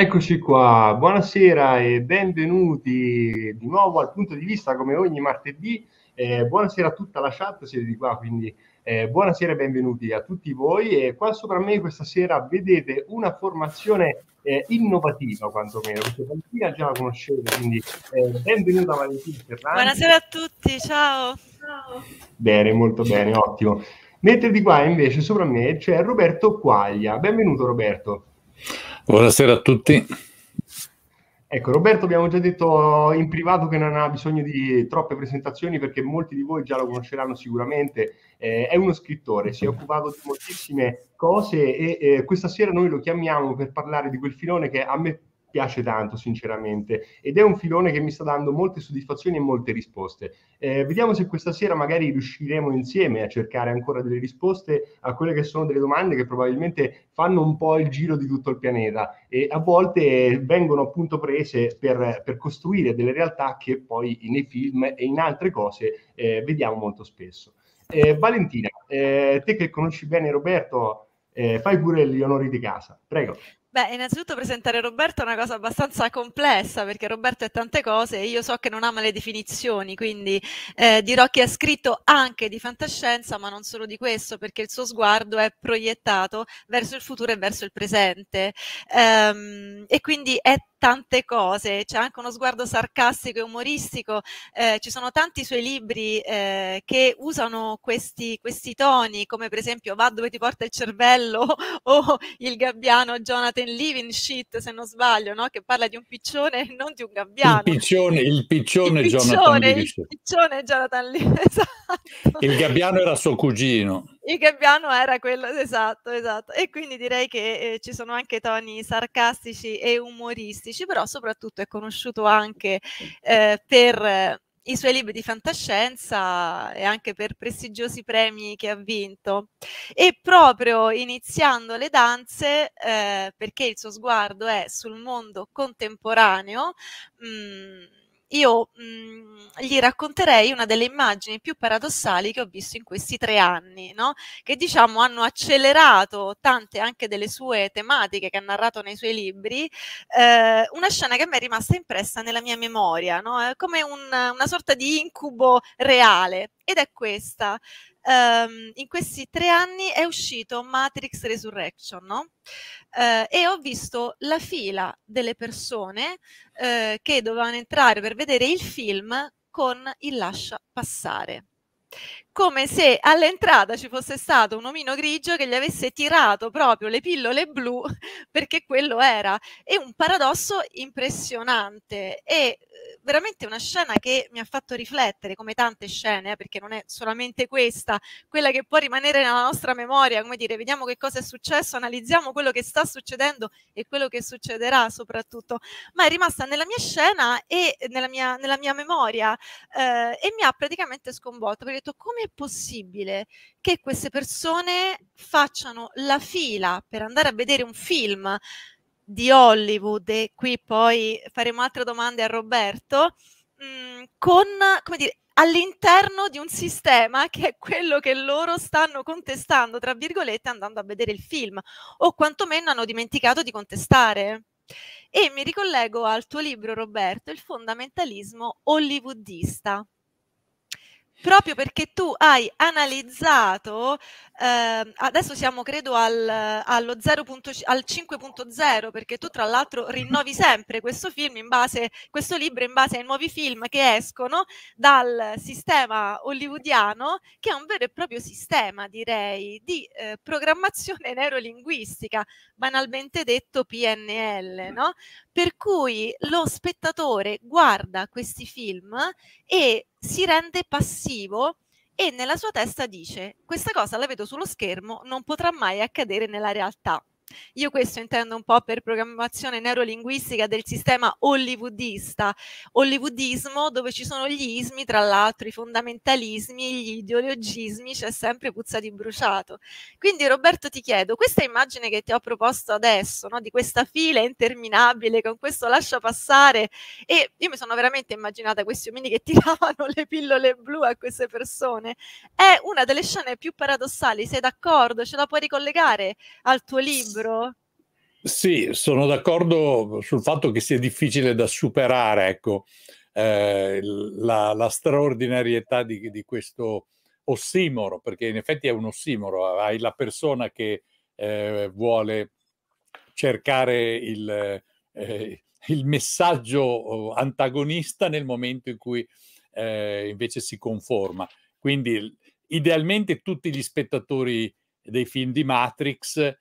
Eccoci qua, buonasera e benvenuti di nuovo al punto di vista come ogni martedì. Eh, buonasera a tutta la chat, siete di qua, quindi eh, buonasera e benvenuti a tutti voi. E qua sopra me questa sera vedete una formazione eh, innovativa quantomeno, perché Valentina già la conoscete, quindi eh, benvenuta Valentina Ferrari. Buonasera a tutti, ciao. ciao. Bene, molto bene, ottimo. Mentre di qua invece sopra me c'è Roberto Quaglia, benvenuto Roberto. Buonasera a tutti. Ecco, Roberto abbiamo già detto in privato che non ha bisogno di troppe presentazioni perché molti di voi già lo conosceranno sicuramente. Eh, è uno scrittore, si è occupato di moltissime cose e eh, questa sera noi lo chiamiamo per parlare di quel filone che a me piace tanto sinceramente ed è un filone che mi sta dando molte soddisfazioni e molte risposte. Eh, vediamo se questa sera magari riusciremo insieme a cercare ancora delle risposte a quelle che sono delle domande che probabilmente fanno un po' il giro di tutto il pianeta e a volte vengono appunto prese per, per costruire delle realtà che poi nei film e in altre cose eh, vediamo molto spesso. Eh, Valentina, eh, te che conosci bene Roberto, eh, fai pure gli onori di casa, prego. Beh, innanzitutto presentare Roberto è una cosa abbastanza complessa perché Roberto è tante cose e io so che non ama le definizioni, quindi eh, dirò che ha scritto anche di fantascienza, ma non solo di questo, perché il suo sguardo è proiettato verso il futuro e verso il presente. Um, e quindi è tante cose, c'è anche uno sguardo sarcastico e umoristico, eh, ci sono tanti suoi libri eh, che usano questi, questi, toni, come per esempio Va dove ti porta il cervello o il gabbiano Jonathan Living Shit, se non sbaglio, no? che parla di un piccione e non di un gabbiano. Il piccione, il piccione, il piccione Jonathan Livingshit. Il piccione Jonathan Livingshit. Esatto. Il gabbiano era suo cugino il gabbiano era quello, esatto, esatto. E quindi direi che eh, ci sono anche toni sarcastici e umoristici, però soprattutto è conosciuto anche eh, per eh, i suoi libri di fantascienza e anche per prestigiosi premi che ha vinto. E proprio iniziando le danze, eh, perché il suo sguardo è sul mondo contemporaneo, mh, mm, io mh, mhmm, gli racconterei una delle immagini più paradossali che ho visto in questi tre anni, no? che diciamo hanno accelerato tante anche delle sue tematiche che ha narrato nei suoi libri, eh, una scena che mi è rimasta impressa nella mia memoria, no? come un, una sorta di incubo reale ed è questa um, in questi tre anni è uscito Matrix Resurrection, no? Uh, e ho visto la fila delle persone uh, che dovevano entrare per vedere il film con il lascia passare come se all'entrata ci fosse stato un omino grigio che gli avesse tirato proprio le pillole blu perché quello era. È un paradosso impressionante e eh, veramente una scena che mi ha fatto riflettere, come tante scene, eh, perché non è solamente questa, quella che può rimanere nella nostra memoria, come dire, vediamo che cosa è successo, analizziamo quello che sta succedendo e quello che succederà soprattutto, ma è rimasta nella mia scena e nella mia, nella mia memoria eh, e mi ha praticamente sconvolto, perché ho detto come possibile che queste persone facciano la fila per andare a vedere un film di Hollywood e qui poi faremo altre domande a Roberto mh, mm, con come dire all'interno di un sistema che è quello che loro stanno contestando, tra virgolette, andando a vedere il film, o quantomeno hanno dimenticato di contestare. E mi ricollego al tuo libro, Roberto, Il fondamentalismo hollywoodista proprio perché tu hai analizzato, eh, adesso siamo credo al, allo 0. al 5.0, perché tu tra l'altro rinnovi sempre questo film in base, questo libro in base ai nuovi film che escono dal sistema hollywoodiano, che è un vero e proprio sistema, direi, di eh, programmazione neurolinguistica, banalmente detto PNL, no? Per cui lo spettatore guarda questi film e si rende passivo e nella sua testa dice questa cosa la vedo sullo schermo, non potrà mai accadere nella realtà. Io questo intendo un po' per programmazione neurolinguistica del sistema hollywoodista, hollywoodismo dove ci sono gli ismi, tra l'altro i fondamentalismi, gli ideologismi, c'è sempre puzza di bruciato. Quindi Roberto ti chiedo, questa immagine che ti ho proposto adesso, no, di questa fila interminabile con questo lascia passare, e io mi sono veramente immaginata questi uomini che tiravano le pillole blu a queste persone, è una delle scene più paradossali, sei d'accordo? Ce la puoi ricollegare al tuo libro? libro? Sì, sono d'accordo sul fatto che sia difficile da superare, ecco, eh, la, la, straordinarietà di, di, questo ossimoro, perché in effetti è un ossimoro, hai la persona che eh, vuole cercare il, eh, il, messaggio antagonista nel momento in cui eh, invece si conforma. Quindi idealmente tutti gli spettatori dei film di Matrix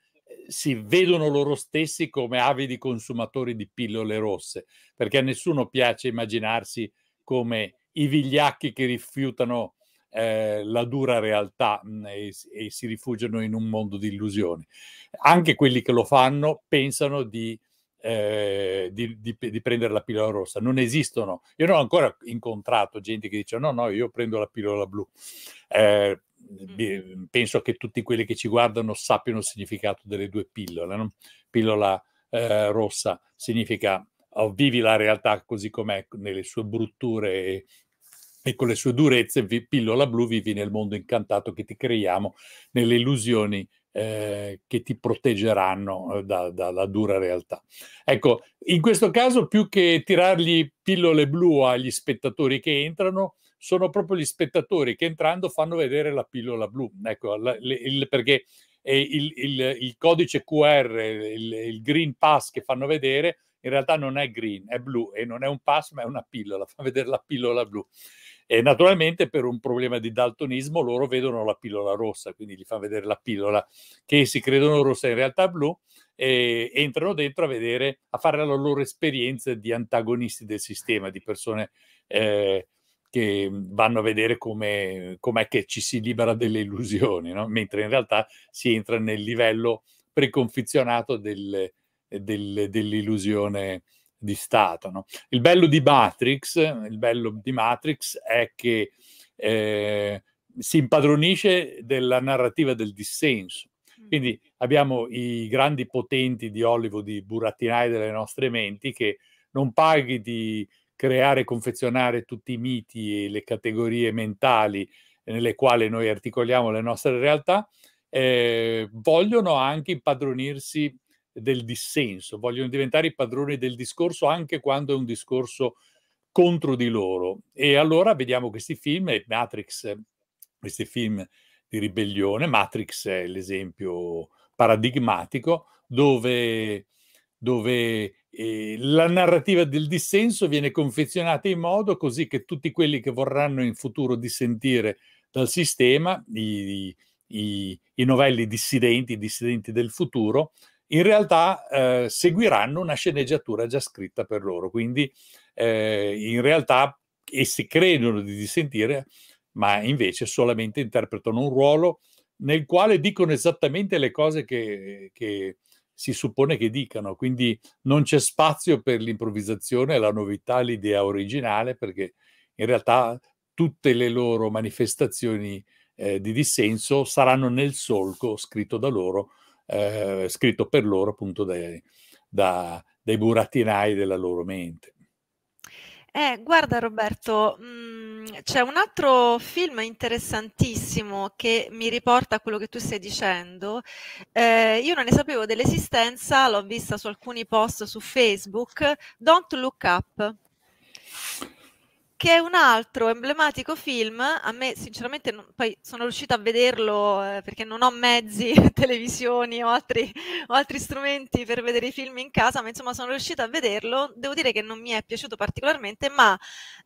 si vedono loro stessi come avidi consumatori di pillole rosse, perché a nessuno piace immaginarsi come i vigliacchi che rifiutano eh, la dura realtà mh, mm, e, e, si rifugiano in un mondo di illusioni. Anche quelli che lo fanno pensano di eh, di, di, di, prendere la pillola rossa. Non esistono. Io non ho ancora incontrato gente che dice no, no, io prendo la pillola blu. Eh, penso che tutti quelli che ci guardano sappiano il significato delle due pillole. No? Pillola eh, rossa significa oh, vivi la realtà così com'è, nelle sue brutture e, e con le sue durezze, pillola blu vivi nel mondo incantato che ti creiamo, nelle illusioni eh, che ti proteggeranno eh, da, da, dalla dura realtà. Ecco, in questo caso più che tirargli pillole blu agli spettatori che entrano, sono proprio gli spettatori che entrando fanno vedere la pillola blu. Ecco, la, le, il, perché il, il, il, codice QR, il, il, green pass che fanno vedere, in realtà non è green, è blu e non è un pass, ma è una pillola, fa vedere la pillola blu. E naturalmente per un problema di daltonismo loro vedono la pillola rossa, quindi gli fanno vedere la pillola che si credono rossa in realtà blu e entrano dentro a vedere, a fare la loro esperienza di antagonisti del sistema, di persone eh, che vanno a vedere come, com'è che ci si libera delle illusioni, no? mentre in realtà si entra nel livello preconfezionato del, del, dell'illusione di Stato. No? Il bello di Matrix, il bello di Matrix è che eh, si impadronisce della narrativa del dissenso. Mm. Quindi abbiamo i grandi potenti di Hollywood, i burattinai delle nostre menti, che non paghi di creare e confezionare tutti i miti e le categorie mentali nelle quali noi articoliamo le nostre realtà, eh, vogliono anche impadronirsi del dissenso, vogliono diventare i padroni del discorso anche quando è un discorso contro di loro. E allora vediamo questi film, Matrix, questi film di ribellione, Matrix è l'esempio paradigmatico, dove, dove eh, la narrativa del dissenso viene confezionata in modo così che tutti quelli che vorranno in futuro dissentire dal sistema, i, i, i novelli dissidenti, i dissidenti del futuro, in realtà eh, seguiranno una sceneggiatura già scritta per loro. Quindi eh, in realtà essi credono di dissentire, ma invece solamente interpretano un ruolo nel quale dicono esattamente le cose che, che si suppone che dicano. Quindi non c'è spazio per l'improvvisazione, la novità, l'idea originale, perché in realtà tutte le loro manifestazioni eh, di dissenso saranno nel solco scritto da loro eh, scritto per loro appunto dai, da, dai burattinai della loro mente. Eh, guarda Roberto, mh, mm, c'è un altro film interessantissimo che mi riporta a quello che tu stai dicendo. Eh, io non ne sapevo dell'esistenza, l'ho vista su alcuni post su Facebook, Don't Look Up che è un altro emblematico film, a me sinceramente non, poi sono riuscita a vederlo eh, perché non ho mezzi, televisioni o altri, o altri, strumenti per vedere i film in casa, ma insomma sono riuscita a vederlo, devo dire che non mi è piaciuto particolarmente, ma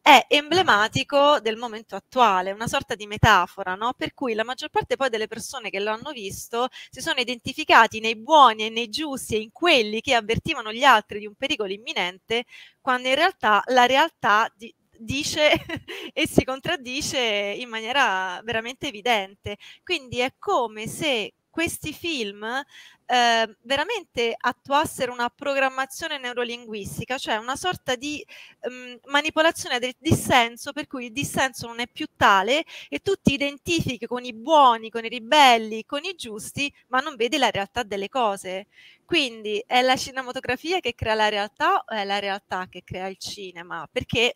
è emblematico del momento attuale, una sorta di metafora, no? per cui la maggior parte poi delle persone che l'hanno visto si sono identificati nei buoni e nei giusti e in quelli che avvertivano gli altri di un pericolo imminente, quando in realtà la realtà di, dice e si contraddice in maniera veramente evidente. Quindi è come se questi film eh, veramente attuassero una programmazione neurolinguistica, cioè una sorta di mh, ehm, manipolazione del dissenso, per cui il dissenso non è più tale e tu ti identifichi con i buoni, con i ribelli, con i giusti, ma non vedi la realtà delle cose. Quindi è la cinematografia che crea la realtà o è la realtà che crea il cinema? Perché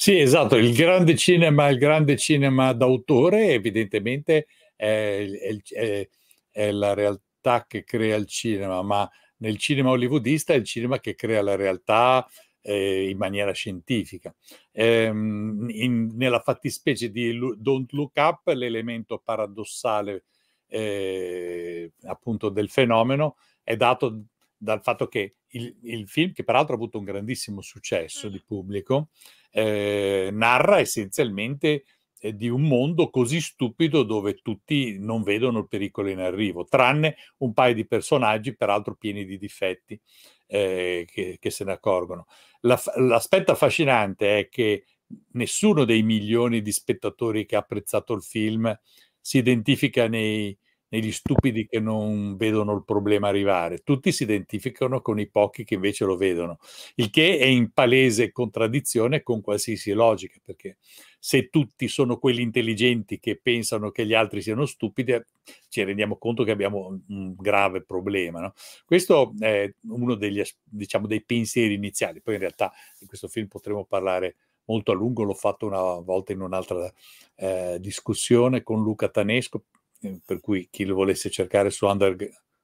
sì, esatto, il grande cinema, il grande cinema d'autore evidentemente è, è, è la realtà che crea il cinema, ma nel cinema hollywoodista è il cinema che crea la realtà eh, in maniera scientifica. Ehm, in, nella fattispecie di Don't Look Up, l'elemento paradossale eh, appunto del fenomeno è dato dal fatto che il, il, film, che peraltro ha avuto un grandissimo successo mm. di pubblico, eh, narra essenzialmente eh, di un mondo così stupido dove tutti non vedono il pericolo in arrivo, tranne un paio di personaggi, peraltro pieni di difetti, eh, che, che, se ne accorgono. La, l'aspetto affascinante è che nessuno dei milioni di spettatori che ha apprezzato il film si identifica nei, negli stupidi che non vedono il problema arrivare. Tutti si identificano con i pochi che invece lo vedono, il che è in palese contraddizione con qualsiasi logica, perché se tutti sono quelli intelligenti che pensano che gli altri siano stupidi, ci rendiamo conto che abbiamo un grave problema. No? Questo è uno degli, diciamo, dei pensieri iniziali. Poi in realtà di questo film potremo parlare molto a lungo, l'ho fatto una volta in un'altra eh, discussione con Luca Tanesco, eh, per cui chi lo volesse cercare su, under,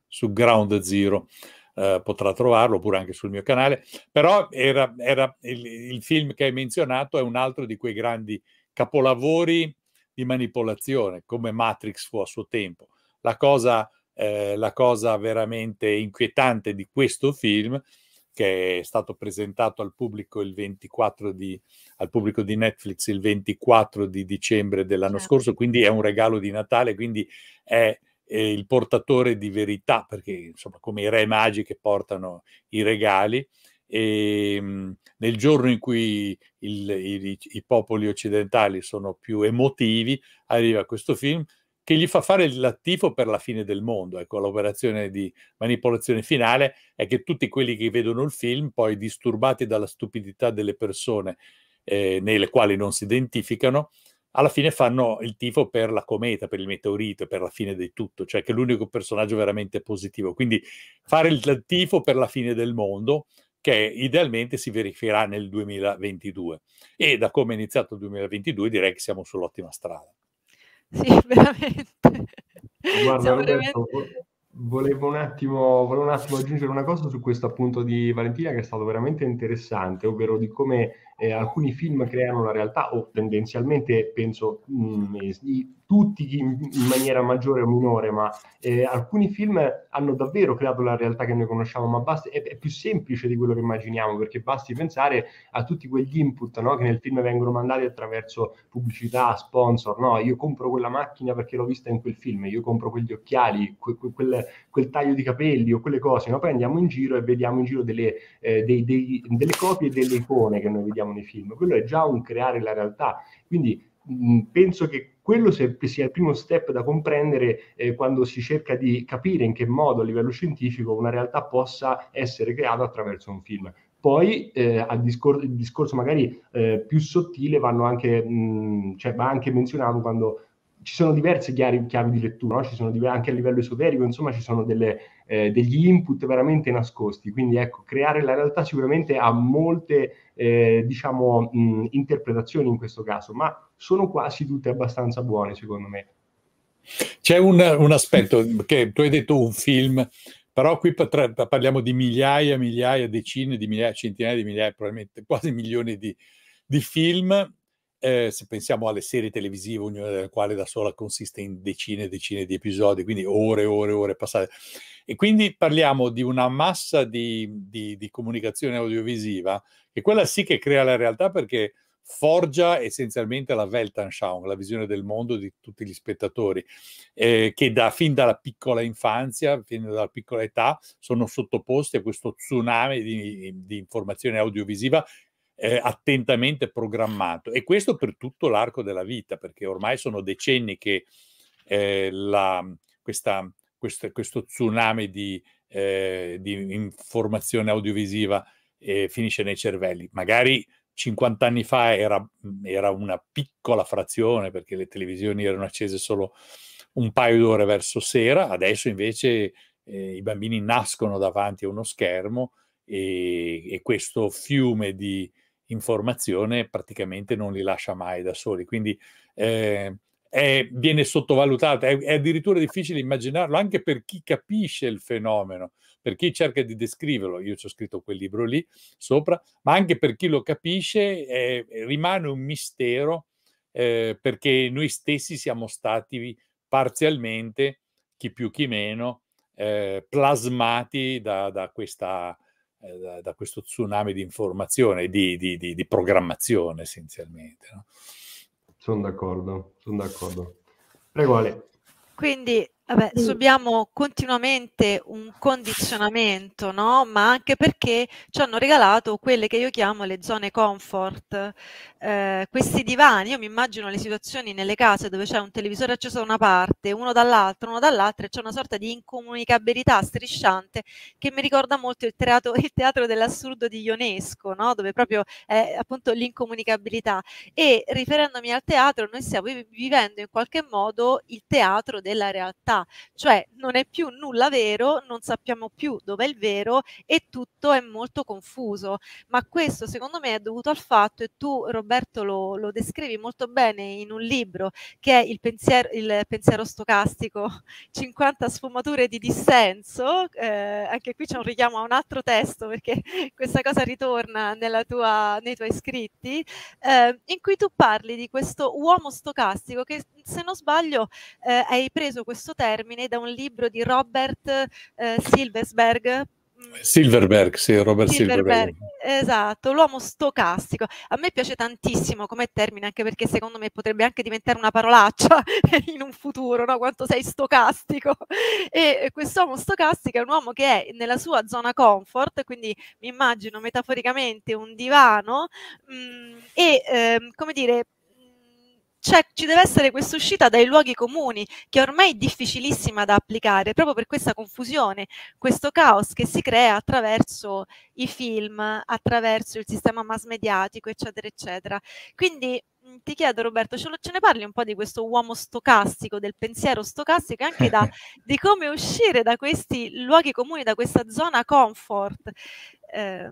su Ground Zero eh, potrà trovarlo, oppure anche sul mio canale. Però era, era il, il, film che hai menzionato è un altro di quei grandi capolavori di manipolazione, come Matrix fu a suo tempo. La cosa, eh, la cosa veramente inquietante di questo film è che è stato presentato al pubblico, il 24 di, al pubblico di Netflix il 24 di dicembre dell'anno certo. scorso, quindi è un regalo di Natale, quindi è il portatore di verità, perché insomma come i re magi che portano i regali, e, ehm, mh, nel giorno in cui il, i, i popoli occidentali sono più emotivi, arriva questo film che gli fa fare il lattifo per la fine del mondo. Ecco, l'operazione di manipolazione finale è che tutti quelli che vedono il film, poi disturbati dalla stupidità delle persone eh, nelle quali non si identificano, alla fine fanno il tifo per la cometa, per il meteorito, per la fine di tutto, cioè che è l'unico personaggio veramente positivo. Quindi fare il tifo per la fine del mondo, che idealmente si verificherà nel 2022. E da come è iniziato il 2022 direi che siamo sull'ottima strada. Sì, veramente. Guarda, Roberto, veramente... Volevo un, attimo, volevo un attimo aggiungere una cosa su questo appunto di Valentina che è stato veramente interessante, ovvero di come eh, alcuni film creano la realtà o tendenzialmente penso mh, mm, eh, tutti in maniera maggiore o minore, ma eh, alcuni film hanno davvero creato la realtà che noi conosciamo, ma basta, è, è, più semplice di quello che immaginiamo, perché basti pensare a tutti quegli input no, che nel film vengono mandati attraverso pubblicità, sponsor, no? io compro quella macchina perché l'ho vista in quel film, io compro quegli occhiali, que, que, quel, quel, taglio di capelli o quelle cose, no? poi andiamo in giro e vediamo in giro delle, eh, dei, dei, delle copie e delle icone che noi vediamo vediamo nei film, quello è già un creare la realtà. Quindi mh, penso che quello sia il primo step da comprendere eh, quando si cerca di capire in che modo a livello scientifico una realtà possa essere creata attraverso un film. Poi eh, al discor- il discorso magari eh, più sottile vanno anche, mh, cioè, va anche menzionato quando ci sono diverse chiavi, chiavi di lettura, no? ci sono diver- anche a livello esoterico, insomma ci sono delle, eh, degli input veramente nascosti, quindi ecco, creare la realtà sicuramente ha molte, eh, diciamo, mh, interpretazioni in questo caso, ma sono quasi tutte abbastanza buone secondo me. C'è un, un aspetto che tu hai detto un film, però qui patra- parliamo di migliaia, migliaia, decine di migliaia, centinaia di migliaia, probabilmente quasi milioni di, di film eh, se pensiamo alle serie televisive, ognuna delle quali da sola consiste in decine e decine di episodi, quindi ore e ore e ore passate. E quindi parliamo di una massa di, di, di comunicazione audiovisiva che quella sì che crea la realtà perché forgia essenzialmente la Weltanschauung, la visione del mondo di tutti gli spettatori, eh, che da, fin dalla piccola infanzia, fin dalla piccola età, sono sottoposti a questo tsunami di, di informazione audiovisiva eh, attentamente programmato e questo per tutto l'arco della vita, perché ormai sono decenni che eh, la, questa, questa, questo tsunami di, eh, di informazione audiovisiva eh, finisce nei cervelli. Magari 50 anni fa era, era una piccola frazione, perché le televisioni erano accese solo un paio d'ore verso sera, adesso invece eh, i bambini nascono davanti a uno schermo e, e questo fiume di informazione praticamente non li lascia mai da soli. Quindi eh, è, viene sottovalutata, è, è, addirittura difficile immaginarlo anche per chi capisce il fenomeno, per chi cerca di descriverlo. Io ci ho scritto quel libro lì sopra, ma anche per chi lo capisce eh, rimane un mistero eh, perché noi stessi siamo stati parzialmente, chi più chi meno, eh, plasmati da, da questa eh, da, da, questo tsunami di informazione, di, di, di, di programmazione essenzialmente. No? Sono d'accordo, sono d'accordo. Prego Ale. Quindi Vabbè, subiamo continuamente un condizionamento, no? ma anche perché ci hanno regalato quelle che io chiamo le zone comfort, eh, questi divani, io mi immagino le situazioni nelle case dove c'è un televisore acceso da una parte, uno dall'altra, uno dall'altra e c'è una sorta di incomunicabilità strisciante che mi ricorda molto il teatro, il teatro dell'assurdo di Ionesco, no? dove proprio è appunto l'incomunicabilità e riferendomi al teatro noi stiamo vivendo in qualche modo il teatro della realtà realtà, cioè non è più nulla vero, non sappiamo più dove è il vero e tutto è molto confuso, ma questo secondo me è dovuto al fatto, e tu Roberto lo, lo descrivi molto bene in un libro, che è il pensiero, il pensiero stocastico, 50 sfumature di dissenso, eh, anche qui c'è un richiamo a un altro testo perché questa cosa ritorna tua, nei tuoi scritti, eh, in cui tu parli di questo uomo stocastico che se non sbaglio eh, hai preso questo termine da un libro di Robert eh, Silversberg, mm. Silverberg, sì, Robert Silverberg. Silverberg. Esatto, l'uomo stocastico. A me piace tantissimo come termine, anche perché secondo me potrebbe anche diventare una parolaccia in un futuro, no? quanto sei stocastico. E quest'uomo stocastico è un uomo che è nella sua zona comfort, quindi mi immagino metaforicamente un divano mh, mm, e, ehm, come dire, cioè ci deve essere questa uscita dai luoghi comuni che ormai è difficilissima da applicare proprio per questa confusione, questo caos che si crea attraverso i film, attraverso il sistema mass mediatico, eccetera, eccetera. Quindi ti chiedo Roberto, ce, lo, ce, ne parli un po' di questo uomo stocastico, del pensiero stocastico e anche da, di come uscire da questi luoghi comuni, da questa zona comfort. Eh.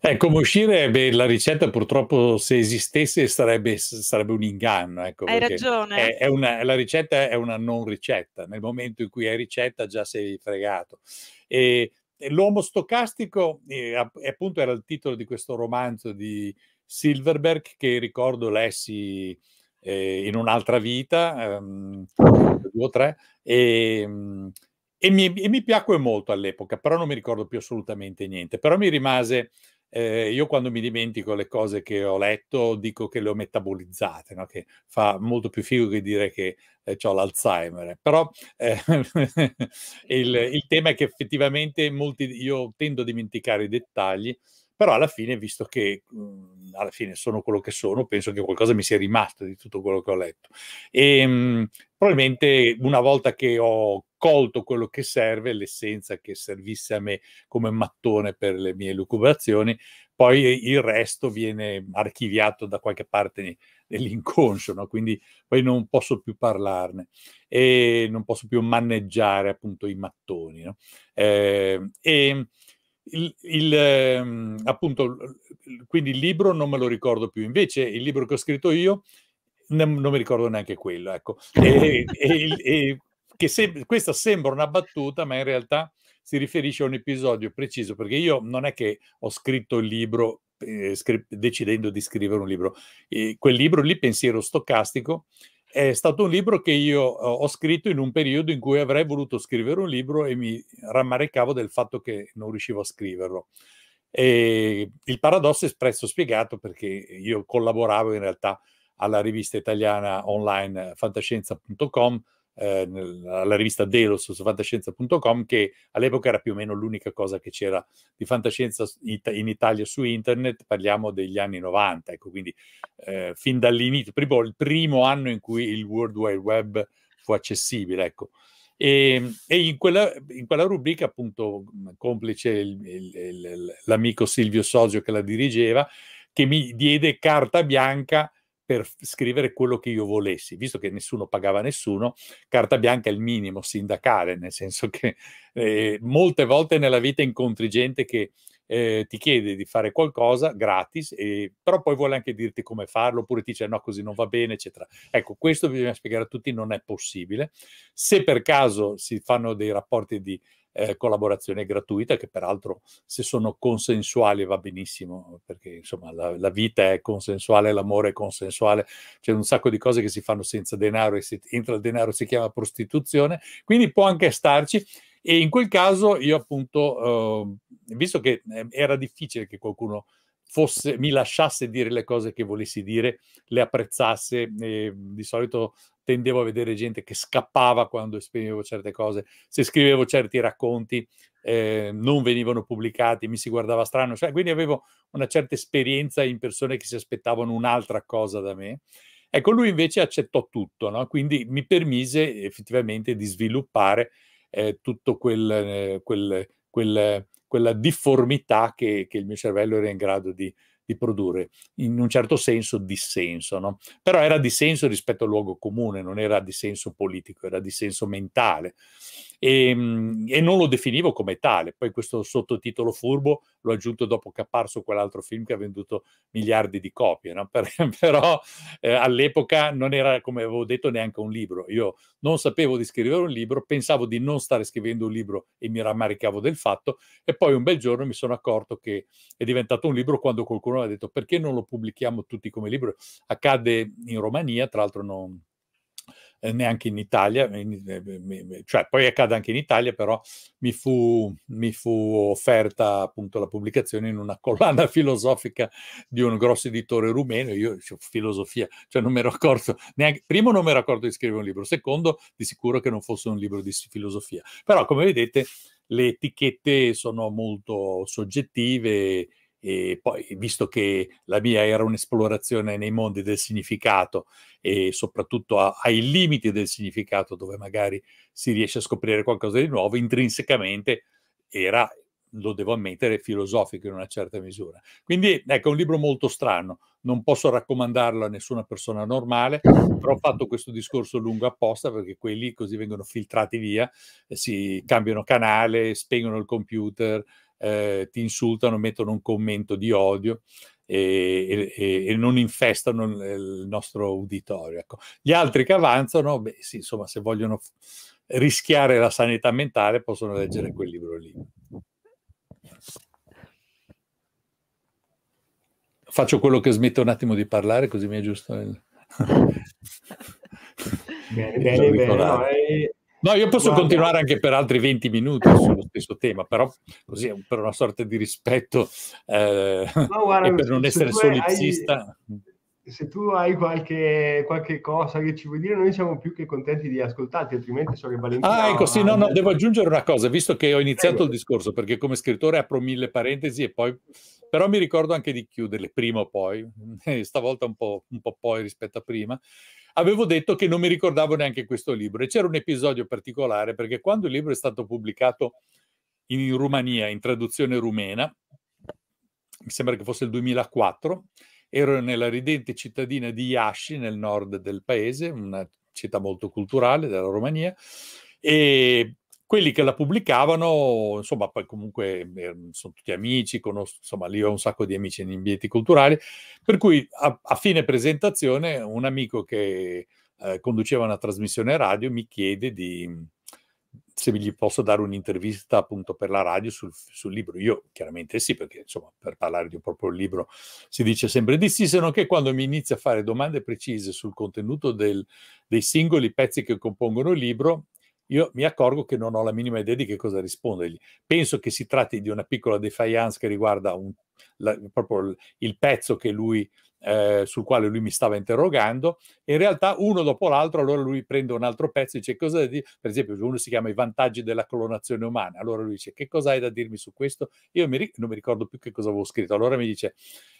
Eh, come uscire, beh, la ricetta purtroppo se esistesse sarebbe, sarebbe un inganno. Ecco, hai ragione. È, è una, la ricetta è una non ricetta, nel momento in cui hai ricetta già sei fregato. E, e l'uomo stocastico, eh, appunto era il titolo di questo romanzo di Silverberg che ricordo lessi eh, in un'altra vita, ehm, due o tre, e... Ehm, e mi, e mi piacque molto all'epoca, però non mi ricordo più assolutamente niente. Però mi rimase eh, io quando mi dimentico le cose che ho letto dico che le ho metabolizzate, no? che fa molto più figo che dire che eh, ho l'Alzheimer. Però eh, il, il, tema è che effettivamente molti, io tendo a dimenticare i dettagli, però alla fine, visto che mh, mm, alla fine sono quello che sono, penso che qualcosa mi sia rimasto di tutto quello che ho letto. E ehm, mh, probabilmente una volta che ho colto quello che serve, l'essenza che servisse a me come mattone per le mie lucubrazioni, poi il resto viene archiviato da qualche parte nell'inconscio, no? quindi poi non posso più parlarne e non posso più maneggiare appunto i mattoni. No? Eh, e il, il ehm, appunto, quindi il libro non me lo ricordo più, invece il libro che ho scritto io non mi ricordo neanche quello, ecco. E, e, e, che se, questa sembra una battuta, ma in realtà si riferisce a un episodio preciso, perché io non è che ho scritto il libro eh, scri- decidendo di scrivere un libro. E quel libro lì, Pensiero Stocastico, è stato un libro che io ho scritto in un periodo in cui avrei voluto scrivere un libro e mi rammaricavo del fatto che non riuscivo a scriverlo. E il paradosso è espresso spiegato perché io collaboravo in realtà alla rivista italiana online eh, fantascienza.com eh, alla rivista Delos su fantascienza.com che all'epoca era più o meno l'unica cosa che c'era di fantascienza in Italia su internet, parliamo degli anni 90, ecco, quindi eh, fin dall'inizio, proprio il primo anno in cui il World Wide Web fu accessibile, ecco. E, ehm, e in, quella, in, quella, rubrica, appunto, complice il, il, il, l'amico Silvio Sozio che la dirigeva, che mi diede carta bianca per scrivere quello che io volessi, visto che nessuno pagava nessuno, carta bianca è il minimo sindacale, nel senso che eh, molte volte nella vita incontri gente che eh, ti chiede di fare qualcosa gratis, e, però poi vuole anche dirti come farlo, oppure ti dice no, così non va bene, eccetera. Ecco, questo bisogna spiegare a tutti, non è possibile. Se per caso si fanno dei rapporti di eh, collaborazione gratuita, che peraltro se sono consensuali va benissimo, perché insomma la, la vita è consensuale, l'amore è consensuale, c'è un sacco di cose che si fanno senza denaro e se entra il denaro si chiama prostituzione, quindi può anche starci. E in quel caso io appunto, eh, visto che eh, era difficile che qualcuno fosse, mi lasciasse dire le cose che volessi dire, le apprezzasse. E mhmm, di solito tendevo a vedere gente che scappava quando esprimevo certe cose. Se scrivevo certi racconti, eh, non venivano pubblicati, mi si guardava strano. Cioè, quindi avevo una certa esperienza in persone che si aspettavano un'altra cosa da me. Ecco, lui invece accettò tutto, no? quindi mi permise effettivamente di sviluppare eh, tutto quel, eh, quel, quel quella difformità che, che, il mio cervello era in grado di, di produrre, in un certo senso dissenso, no? però era dissenso rispetto al luogo comune, non era dissenso politico, era dissenso mentale e, ehm, e, non lo definivo come tale. Poi questo sottotitolo furbo l'ho aggiunto dopo che è apparso quell'altro film che ha venduto miliardi di copie, no? per, però eh, all'epoca non era, come avevo detto, neanche un libro. Io non sapevo di scrivere un libro, pensavo di non stare scrivendo un libro e mi rammaricavo del fatto e poi un bel giorno mi sono accorto che è diventato un libro quando qualcuno mi ha detto perché non lo pubblichiamo tutti come libro? Accade in Romania, tra l'altro non eh, neanche in Italia, eh, eh, cioè poi accade anche in Italia, però mi fu, mi fu offerta appunto la pubblicazione in una collana filosofica di un grosso editore rumeno, io cioè, filosofia, cioè non mi ero accorto, neanche, primo non mi ero accorto di scrivere un libro, secondo di sicuro che non fosse un libro di filosofia, però come vedete le etichette sono molto soggettive e poi visto che la mia era un'esplorazione nei mondi del significato e soprattutto a, ai limiti del significato dove magari si riesce a scoprire qualcosa di nuovo, intrinsecamente era, lo devo ammettere, filosofico in una certa misura. Quindi ecco, è un libro molto strano, non posso raccomandarlo a nessuna persona normale, però ho fatto questo discorso lungo apposta perché quelli così vengono filtrati via, eh, si cambiano canale, spengono il computer eh, ti insultano, mettono un commento di odio e, e, e, non infestano il nostro uditorio. Ecco. Gli altri che avanzano, beh, sì, insomma, se vogliono rischiare la sanità mentale possono leggere quel libro lì. Faccio quello che smetto un attimo di parlare così mi è giusto il... bene, bene, bene. No, è, No, io posso Guarda. continuare anche per altri 20 minuti sullo stesso tema, però così per una sorta di rispetto eh, no, guarda, e per non essere solipsista. Se tu hai qualche, qualche, cosa che ci vuoi dire, noi siamo più che contenti di ascoltarti, altrimenti so che Valentino... Ah, ecco, sì, no, no, devo aggiungere una cosa, visto che ho iniziato Prego. il discorso, perché come scrittore apro mille parentesi e poi... Però mi ricordo anche di chiuderle prima o poi, stavolta un po', un po' poi rispetto a prima avevo detto che non mi ricordavo neanche questo libro e c'era un episodio particolare perché quando il libro è stato pubblicato in Romania, in traduzione rumena, mi sembra che fosse il 2004, ero nella ridente cittadina di Iași, nel nord del paese, una città molto culturale della Romania, e quelli che la pubblicavano, insomma, poi comunque eh, sono tutti amici, conosco, insomma, lì ho un sacco di amici in ambienti culturali, per cui a, a fine presentazione un amico che eh, conduceva una trasmissione radio mi chiede di, se gli posso dare un'intervista appunto per la radio sul, sul, libro. Io chiaramente sì, perché insomma per parlare di un proprio libro si dice sempre di sì, se non che quando mi inizia a fare domande precise sul contenuto del, dei singoli pezzi che compongono il libro, io mi accorgo che non ho la minima idea di che cosa rispondergli. Penso che si tratti di una piccola defiance che riguarda un, la, proprio il pezzo che lui, eh, sul quale lui mi stava interrogando, in realtà uno dopo l'altro, allora lui prende un altro pezzo e dice cosa dire? per esempio uno si chiama i vantaggi della clonazione umana, allora lui dice che cosa hai da dirmi su questo? Io mi, non mi ricordo più che cosa avevo scritto, allora mi dice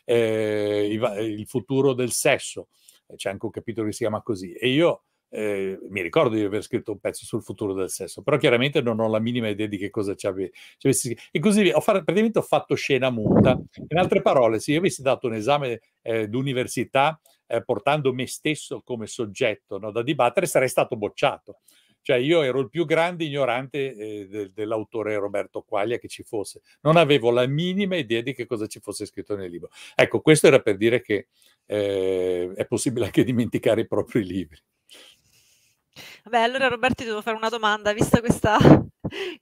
eh, il futuro del sesso, c'è anche un capitolo che si chiama così, e io eh, mi ricordo di aver scritto un pezzo sul futuro del sesso, però chiaramente non ho la minima idea di che cosa ci avessi. E così ho far, praticamente ho fatto scena muta. In altre parole, se io avessi dato un esame eh, d'università eh, portando me stesso come soggetto no, da dibattere, sarei stato bocciato. Cioè io ero il più grande ignorante eh, de- dell'autore Roberto Quaglia che ci fosse. Non avevo la minima idea di che cosa ci fosse scritto nel libro. Ecco, questo era per dire che ehm, è possibile anche dimenticare i propri libri. Beh, allora Roberto ti devo fare una domanda, visto questa,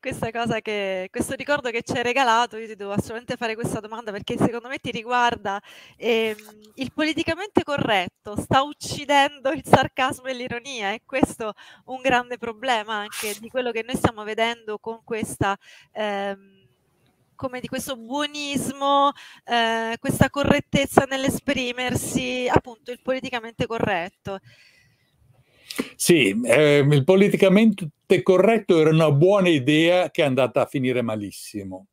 questa cosa che, questo ricordo che ci hai regalato, io ti devo assolutamente fare questa domanda perché secondo me ti riguarda. Eh, il politicamente corretto sta uccidendo il sarcasmo e l'ironia e questo è un grande problema anche di quello che noi stiamo vedendo con questa... Ehm, come di questo buonismo, eh, questa correttezza nell'esprimersi, appunto il politicamente corretto. Sì, eh, il politicamente corretto era una buona idea che è andata a finire malissimo,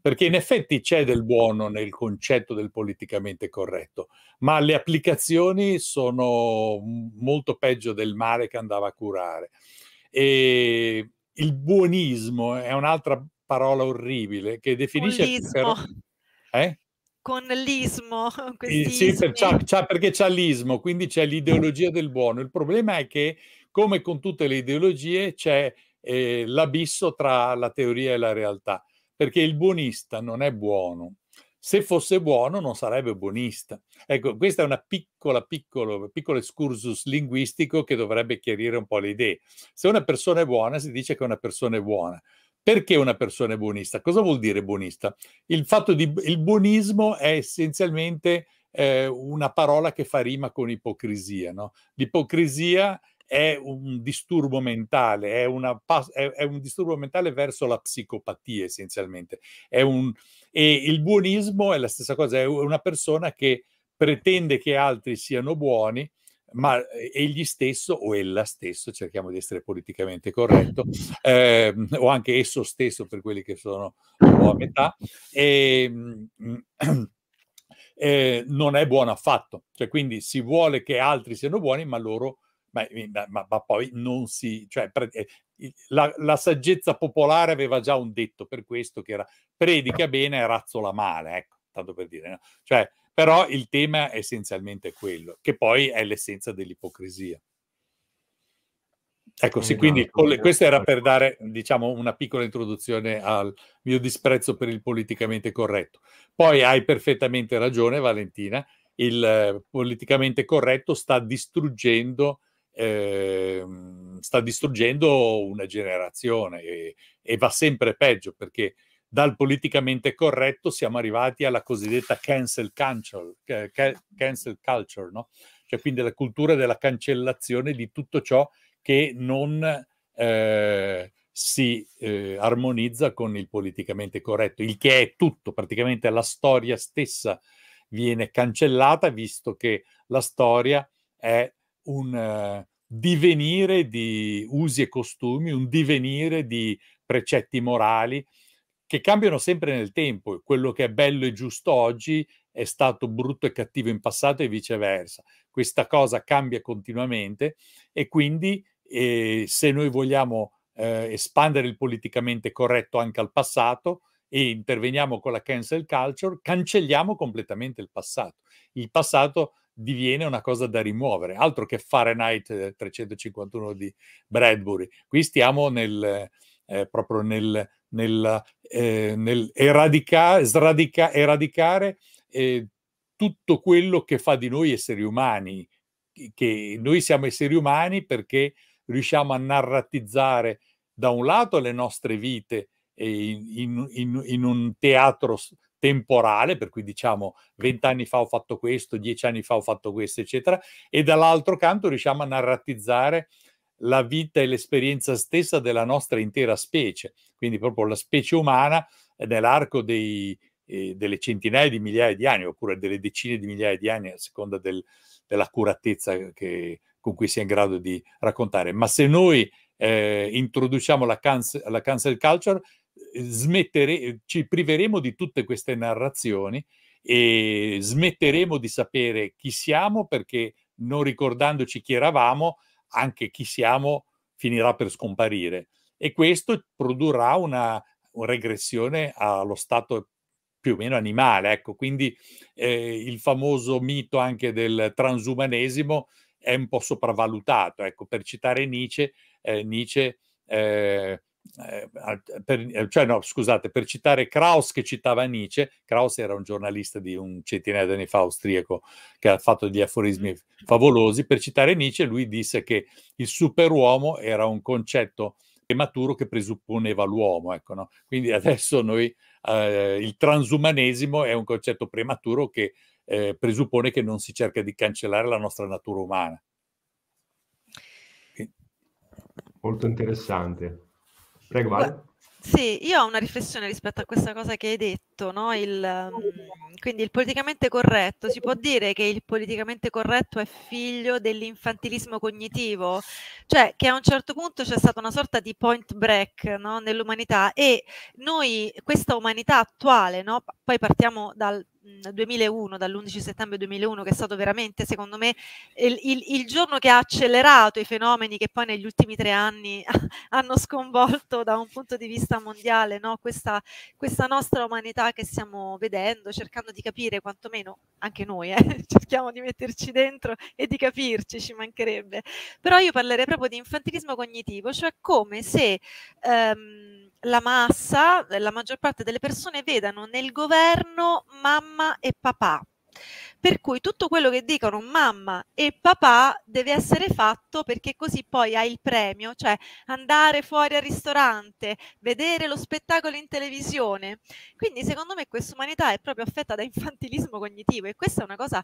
perché in effetti c'è del buono nel concetto del politicamente corretto, ma le applicazioni sono molto peggio del male che andava a curare. E il buonismo è un'altra parola orribile che definisce... Bullismo. Eh? con l'ismo. Sì, per, c'ha, c'ha, perché c'è l'ismo, quindi c'è l'ideologia del buono. Il problema è che, come con tutte le ideologie, c'è eh, l'abisso tra la teoria e la realtà, perché il buonista non è buono. Se fosse buono non sarebbe buonista. Ecco, questa è una piccola, piccolo, piccolo excursus linguistico che dovrebbe chiarire un po' le idee. Se una persona è buona si dice che una persona è buona, perché una persona è buonista? Cosa vuol dire buonista? Il, fatto di, il buonismo è essenzialmente eh, una parola che fa rima con ipocrisia. No? L'ipocrisia è un disturbo mentale, è, una, è, è, un disturbo mentale verso la psicopatia essenzialmente. Un, e il buonismo è la stessa cosa, è una persona che pretende che altri siano buoni ma ehm, egli stesso o ella stesso, cerchiamo di essere politicamente corretto, ehm, o anche esso stesso per quelli che sono a metà, ehm, eh, non è buono affatto. Cioè, quindi si vuole che altri siano buoni, ma loro, ma, eh, ma, ma poi non si... Cioè, pre, eh, la, la, saggezza popolare aveva già un detto per questo che era predica bene e razzola male, ecco, tanto per dire. No? Cioè, però il tema è essenzialmente quello, che poi è l'essenza dell'ipocrisia. Ecco, sì, quindi esatto, questo era per dare, esatto. diciamo, una piccola introduzione al mio disprezzo per il politicamente corretto. Poi hai perfettamente ragione, Valentina, il eh, politicamente corretto sta distruggendo, eh, sta distruggendo una generazione e, e, va sempre peggio perché dal politicamente corretto siamo arrivati alla cosiddetta cancel culture, cancel culture no? cioè quindi la cultura della cancellazione di tutto ciò che non eh, si eh, armonizza con il politicamente corretto, il che è tutto, praticamente la storia stessa viene cancellata visto che la storia è un uh, divenire di usi e costumi, un divenire di precetti morali che cambiano sempre nel tempo. Quello che è bello e giusto oggi è stato brutto e cattivo in passato e viceversa. Questa cosa cambia continuamente e quindi eh, se noi vogliamo eh, espandere il politicamente corretto anche al passato e interveniamo con la cancel culture, cancelliamo completamente il passato. Il passato diviene una cosa da rimuovere, altro che Fahrenheit 351 eh, di Bradbury. Qui stiamo nel, eh, proprio nel, nel, eh, nel eradica, sradica, eradicare eh, tutto quello che fa di noi esseri umani, che noi siamo esseri umani perché riusciamo a narratizzare da un lato le nostre vite in, in, in un teatro temporale, per cui diciamo vent'anni fa ho fatto questo, dieci anni fa ho fatto questo, eccetera, e dall'altro canto riusciamo a narratizzare la vita e l'esperienza stessa della nostra intera specie, quindi proprio la specie umana eh, nell'arco dei, eh, delle centinaia di migliaia di anni, oppure delle decine di migliaia di anni, a seconda del, dell'accuratezza che, con cui si è in grado di raccontare. Ma se noi eh, introduciamo la, canc- la cancel culture, eh, smettere- eh, ci priveremo di tutte queste narrazioni e smetteremo di sapere chi siamo perché non ricordandoci chi eravamo anche chi siamo finirà per scomparire e questo produrrà una, una regressione allo stato più o meno animale. Ecco, quindi eh, il famoso mito anche del transumanesimo è un po' sopravvalutato. Ecco, per citare Nietzsche, eh, Nietzsche eh, eh, per, eh, cioè no, scusate, per citare Kraus che citava Nietzsche, Kraus era un giornalista di un centinaio di anni fa austriaco che ha fatto degli aforismi favolosi, per citare Nietzsche lui disse che il superuomo era un concetto prematuro che presupponeva l'uomo, ecco, no? quindi adesso noi eh, il transumanesimo è un concetto prematuro che eh, presuppone che non si cerca di cancellare la nostra natura umana. Molto interessante. Prego, vale. Sì, io ho una riflessione rispetto a questa cosa che hai detto, no? il, ehm, quindi il politicamente corretto, si può dire che il politicamente corretto è figlio dell'infantilismo cognitivo? Cioè che a un certo punto c'è stata una sorta di point break no? nell'umanità e noi, questa umanità attuale, no? poi partiamo dal, 2001, mm, dall'11 settembre 2001, che è stato veramente, secondo me, il, il, il, giorno che ha accelerato i fenomeni che poi negli ultimi tre anni hanno sconvolto da un punto di vista mondiale no? questa, questa, nostra umanità che stiamo vedendo, cercando di capire quantomeno, anche noi, eh, cerchiamo di metterci dentro e di capirci, ci mancherebbe. Però io parlerei proprio di infantilismo cognitivo, cioè come se... Ehm, la massa, la maggior parte delle persone vedano nel governo mamma mamma e papà. Per cui tutto quello che dicono mamma e papà deve essere fatto perché così poi hai il premio, cioè andare fuori al ristorante, vedere lo spettacolo in televisione. Quindi secondo me questa umanità è proprio affetta da infantilismo cognitivo e questa è una cosa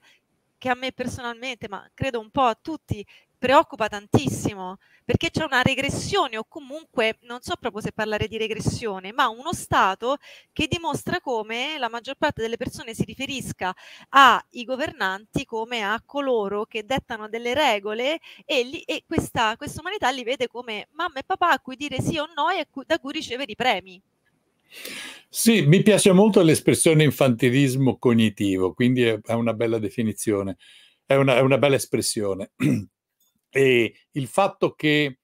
che a me personalmente, ma credo un po' a tutti, preoccupa tantissimo perché c'è una regressione o comunque non so proprio se parlare di regressione, ma uno stato che dimostra come la maggior parte delle persone si riferisca ai governanti come a coloro che dettano delle regole e, li, e questa, questa umanità li vede come mamma e papà a cui dire sì o no e cui, da cui ricevere i premi. Sì, mi piace molto l'espressione infantilismo cognitivo, quindi è, una bella definizione, è una, è una bella espressione. e il fatto che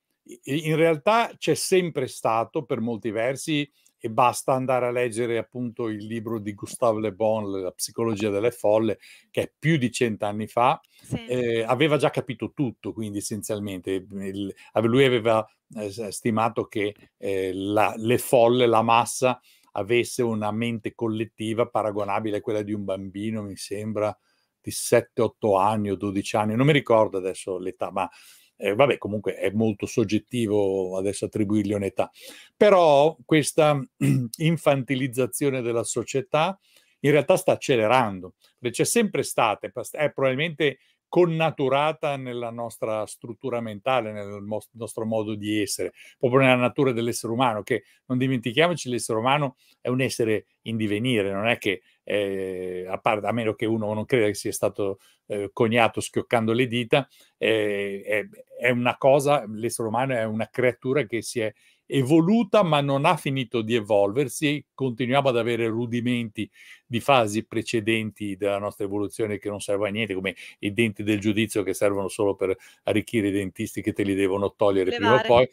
in realtà c'è sempre stato per molti versi e basta andare a leggere appunto il libro di Gustave Le Bon, La psicologia delle folle, che è più di cent'anni fa, sì. eh, aveva già capito tutto, quindi essenzialmente il, lui aveva eh, stimato che eh, la, le folle, la massa, avesse una mente collettiva paragonabile a quella di un bambino, mi sembra, di 7-8 anni o 12 anni, non mi ricordo adesso l'età, ma eh, vabbè, comunque è molto soggettivo adesso attribuirgli un'età. Però questa infantilizzazione della società in realtà sta accelerando, perché c'è sempre stata, è probabilmente connaturata nella nostra struttura mentale, nel nostro modo di essere, proprio nella natura dell'essere umano, che non dimentichiamoci l'essere umano è un essere in divenire, non è che eh, a, par- a meno che uno non creda che sia stato eh, coniato schioccando le dita, eh, è, è, una cosa, l'essere umano è una creatura che si è evoluta ma non ha finito di evolversi, continuiamo ad avere rudimenti di fasi precedenti della nostra evoluzione che non servono a niente, come i denti del giudizio che servono solo per arricchire i dentisti che te li devono togliere Levare. prima o poi,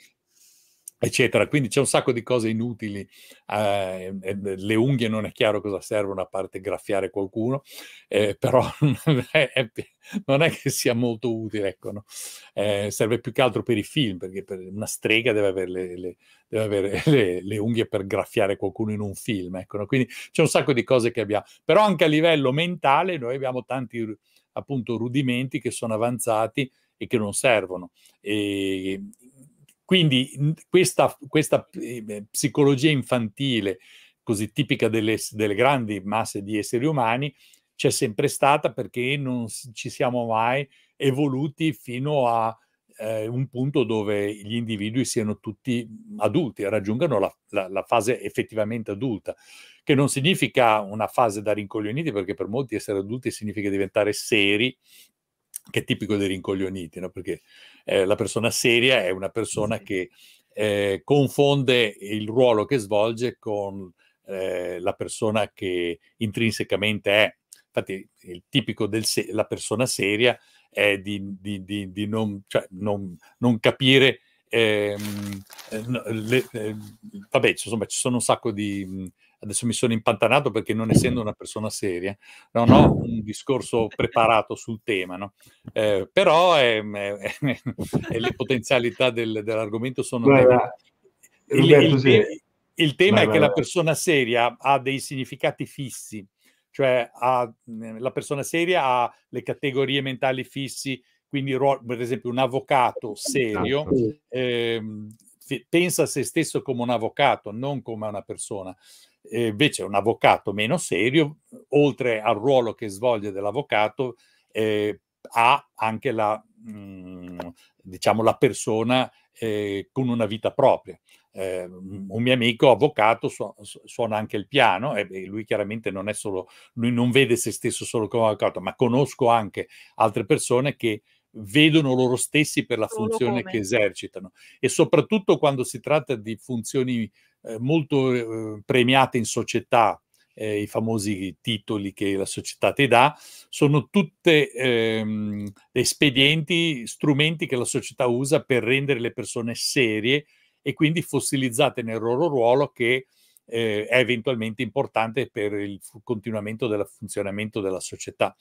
eccetera. Quindi c'è un sacco di cose inutili, eh, le unghie non è chiaro cosa servono a parte graffiare qualcuno, eh, però non è, non è, che sia molto utile, ecco, no? eh, serve più che altro per i film, perché per una strega deve avere, le, le, deve avere le, le, unghie per graffiare qualcuno in un film, ecco, no? quindi c'è un sacco di cose che abbiamo, però anche a livello mentale noi abbiamo tanti appunto rudimenti che sono avanzati e che non servono. E, quindi questa, questa ehm, psicologia infantile, così tipica delle, delle grandi masse di esseri umani, c'è sempre stata perché non ci siamo mai evoluti fino a eh, un punto dove gli individui siano tutti adulti, raggiungano la, la, la, fase effettivamente adulta, che non significa una fase da rincoglioniti, perché per molti essere adulti significa diventare seri, che è tipico dei rincoglioniti, no? perché eh, la persona seria è una persona che eh, confonde il ruolo che svolge con eh, la persona che intrinsecamente è. Infatti il tipico della persona seria è di, di, di, di non, cioè, non, non, capire... Ehm, eh, le, ehm, vabbè, insomma, ci sono un sacco di adesso mi sono impantanato perché non essendo una persona seria, non ho ah. un discorso preparato sul tema, no? eh, però è, è, è, le potenzialità del, dell'argomento sono... Guarda, il, il, il, tema Guarda, è che la persona seria ha dei significati fissi, cioè ha, eh, la persona seria ha le categorie mentali fissi, quindi per esempio un avvocato serio eh, pensa a se stesso come un avvocato, non come a una persona. Eh, invece un avvocato meno serio, oltre al ruolo che svolge dell'avvocato, eh, ha anche la, mh, mm, diciamo, la persona eh, con una vita propria. Eh, un mio amico avvocato su suona anche il piano eh, e eh, lui chiaramente non è solo, lui non vede se stesso solo come avvocato, ma conosco anche altre persone che vedono loro stessi per la funzione che esercitano e soprattutto quando si tratta di funzioni eh, molto eh, premiate in società, eh, i famosi titoli che la società ti dà, sono tutte ehm, espedienti, strumenti che la società usa per rendere le persone serie e quindi fossilizzate nel loro ruolo che eh, è eventualmente importante per il continuamento del funzionamento della società.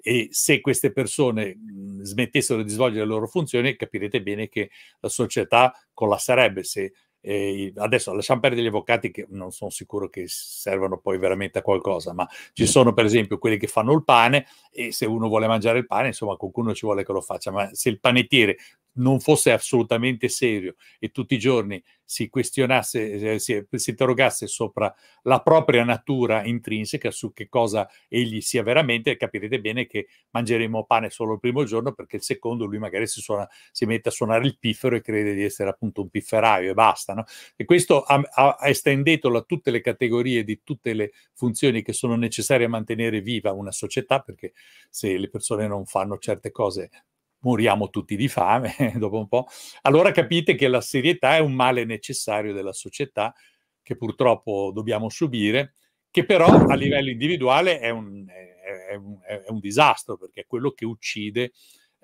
E se queste persone mm, smettessero di svolgere le loro funzioni, capirete bene che la società collasserebbe se e adesso lasciamo perdere gli avvocati che non sono sicuro che servano poi veramente a qualcosa, ma ci sono per esempio quelli che fanno il pane e se uno vuole mangiare il pane, insomma qualcuno ci vuole che lo faccia, ma se il panettiere non fosse assolutamente serio e tutti i giorni si questionasse, eh, si, si, interrogasse sopra la propria natura intrinseca, su che cosa egli sia veramente, capirete bene che mangeremo pane solo il primo giorno perché il secondo lui magari si, suona, si mette a suonare il piffero e crede di essere appunto un pifferaio e basta. No? E questo ha, ha, estendetelo a tutte le categorie di tutte le funzioni che sono necessarie a mantenere viva una società, perché se le persone non fanno certe cose moriamo tutti di fame dopo un po', allora capite che la serietà è un male necessario della società che purtroppo dobbiamo subire, che però a livello individuale è un, è un, è un disastro perché è quello che uccide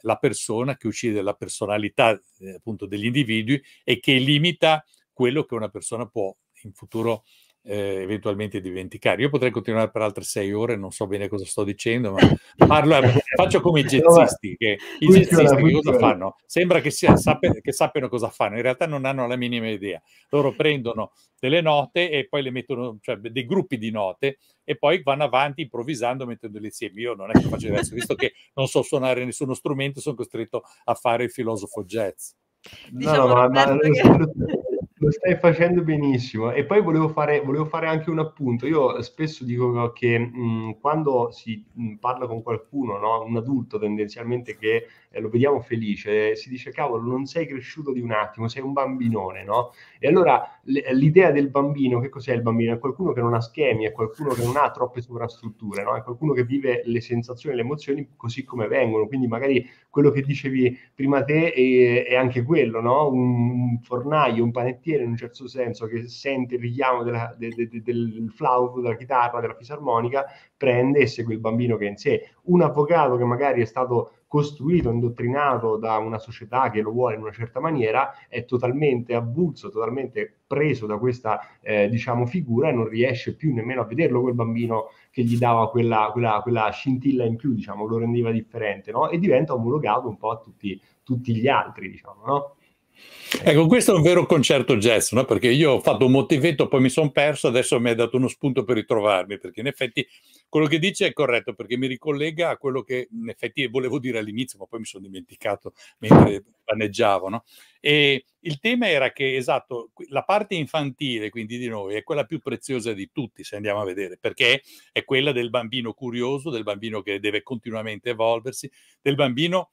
la persona, che uccide la personalità eh, appunto degli individui e che limita quello che una persona può in futuro eh, eventualmente dimenticare. Io potrei continuare per altre sei ore, non so bene cosa sto dicendo, ma parlo, eh, faccio come i jazzisti, che i jazzisti che cosa fanno? Sembra che, sia, sapp- che sappiano cosa fanno, in realtà non hanno la minima idea. Loro prendono delle note e poi le mettono, cioè dei gruppi di note, e poi vanno avanti improvvisando mettendole insieme. Io non è che faccio adesso, visto che non so suonare nessuno strumento, sono costretto a fare il filosofo jazz. Diciamo no, no, ma, ma, che... Lo stai facendo benissimo. E poi volevo fare, volevo fare anche un appunto. Io spesso dico che mh, mm, quando si mh, mm, parla con qualcuno, no? un adulto tendenzialmente che eh, lo vediamo felice, eh, si dice cavolo, non sei cresciuto di un attimo, sei un bambinone, no? E allora l- l'idea del bambino, che cos'è il bambino? È qualcuno che non ha schemi, è qualcuno che non ha troppe sovrastrutture, no? È qualcuno che vive le sensazioni, le emozioni così come vengono. Quindi magari quello che dicevi prima te è, eh, è anche quello, no? Un, un fornaio, un panettino panettiere in un certo senso che sente il richiamo della, de, de, de, del flauto, della chitarra, della fisarmonica, prende e segue il bambino che è in sé. Un avvocato che magari è stato costruito, indottrinato da una società che lo vuole in una certa maniera, è totalmente avulso, totalmente preso da questa eh, diciamo figura e non riesce più nemmeno a vederlo quel bambino che gli dava quella, quella, quella scintilla in più, diciamo, lo rendeva differente, no? E diventa omologato un po' a tutti, tutti gli altri, diciamo, no? Ecco, questo è un vero concerto jazz, no? perché io ho fatto un motivetto, poi mi sono perso, adesso mi hai dato uno spunto per ritrovarmi, perché in effetti quello che dice è corretto, perché mi ricollega a quello che in effetti volevo dire all'inizio, ma poi mi sono dimenticato mentre vaneggiavo. No? E il tema era che, esatto, la parte infantile, quindi di noi, è quella più preziosa di tutti, se andiamo a vedere, perché è quella del bambino curioso, del bambino che deve continuamente evolversi, del bambino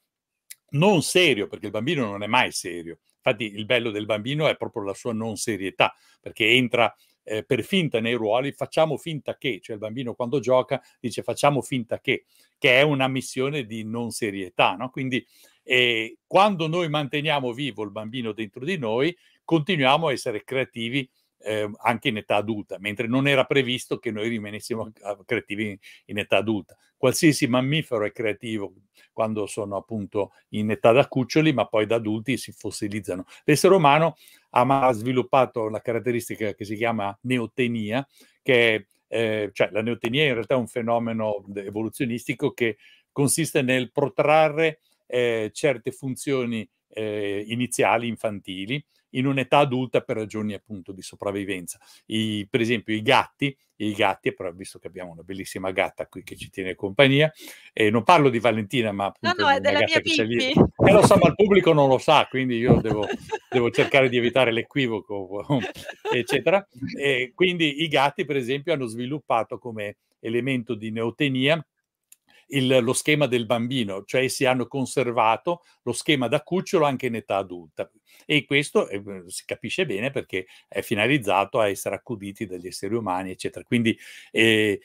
non serio, perché il bambino non è mai serio, Infatti il bello del bambino è proprio la sua non serietà, perché entra eh, per finta nei ruoli, facciamo finta che, cioè il bambino quando gioca dice facciamo finta che, che è una missione di non serietà, no? Quindi eh, quando noi manteniamo vivo il bambino dentro di noi, continuiamo a essere creativi eh, anche in età adulta, mentre non era previsto che noi rimanessimo creativi in età adulta. Qualsiasi mammifero è creativo quando sono appunto in età da cuccioli, ma poi da adulti si fossilizzano. L'essere umano ha sviluppato la caratteristica che si chiama neotenia, che è eh, cioè la neotenia in realtà è un fenomeno evoluzionistico che consiste nel protrarre eh, certe funzioni eh, iniziali infantili in un'età adulta per ragioni appunto di sopravvivenza. I, per esempio i gatti, i gatti, però visto che abbiamo una bellissima gatta qui che ci tiene compagnia, e non parlo di Valentina, ma appunto no, no, è della mia Pippi. Eh, lo sa, so, ma il pubblico non lo sa, quindi io devo, devo cercare di evitare l'equivoco, eccetera. E quindi i gatti, per esempio, hanno sviluppato come elemento di neotenia il, lo schema del bambino, cioè si hanno conservato lo schema da cucciolo anche in età adulta. E questo eh, si capisce bene perché è finalizzato a essere accuditi dagli esseri umani, eccetera. Quindi eh,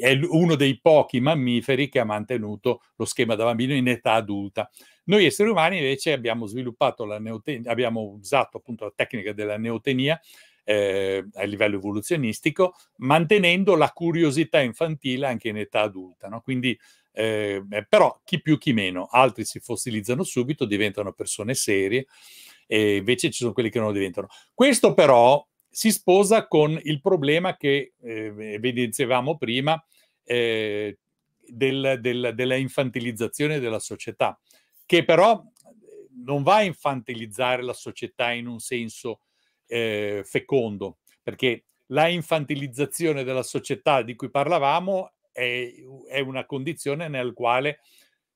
è uno dei pochi mammiferi che ha mantenuto lo schema da bambino in età adulta. Noi esseri umani invece abbiamo sviluppato la neotenia, abbiamo usato appunto la tecnica della neotenia eh, a livello evoluzionistico, mantenendo la curiosità infantile anche in età adulta. No? Quindi, ehm, eh, però, chi più chi meno, altri si fossilizzano subito, diventano persone serie e invece ci sono quelli che non lo diventano. Questo però si sposa con il problema che eh, evidenziavamo prima eh, del, del, della infantilizzazione della società, che però eh, non va a infantilizzare la società in un senso eh, fecondo, perché la infantilizzazione della società di cui parlavamo è, è una condizione nella quale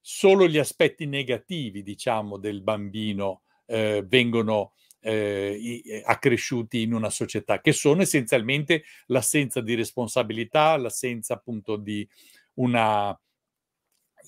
solo gli aspetti negativi, diciamo, del bambino eh, vengono eh, eh, accresciuti in una società, che sono essenzialmente l'assenza di responsabilità, l'assenza appunto di una,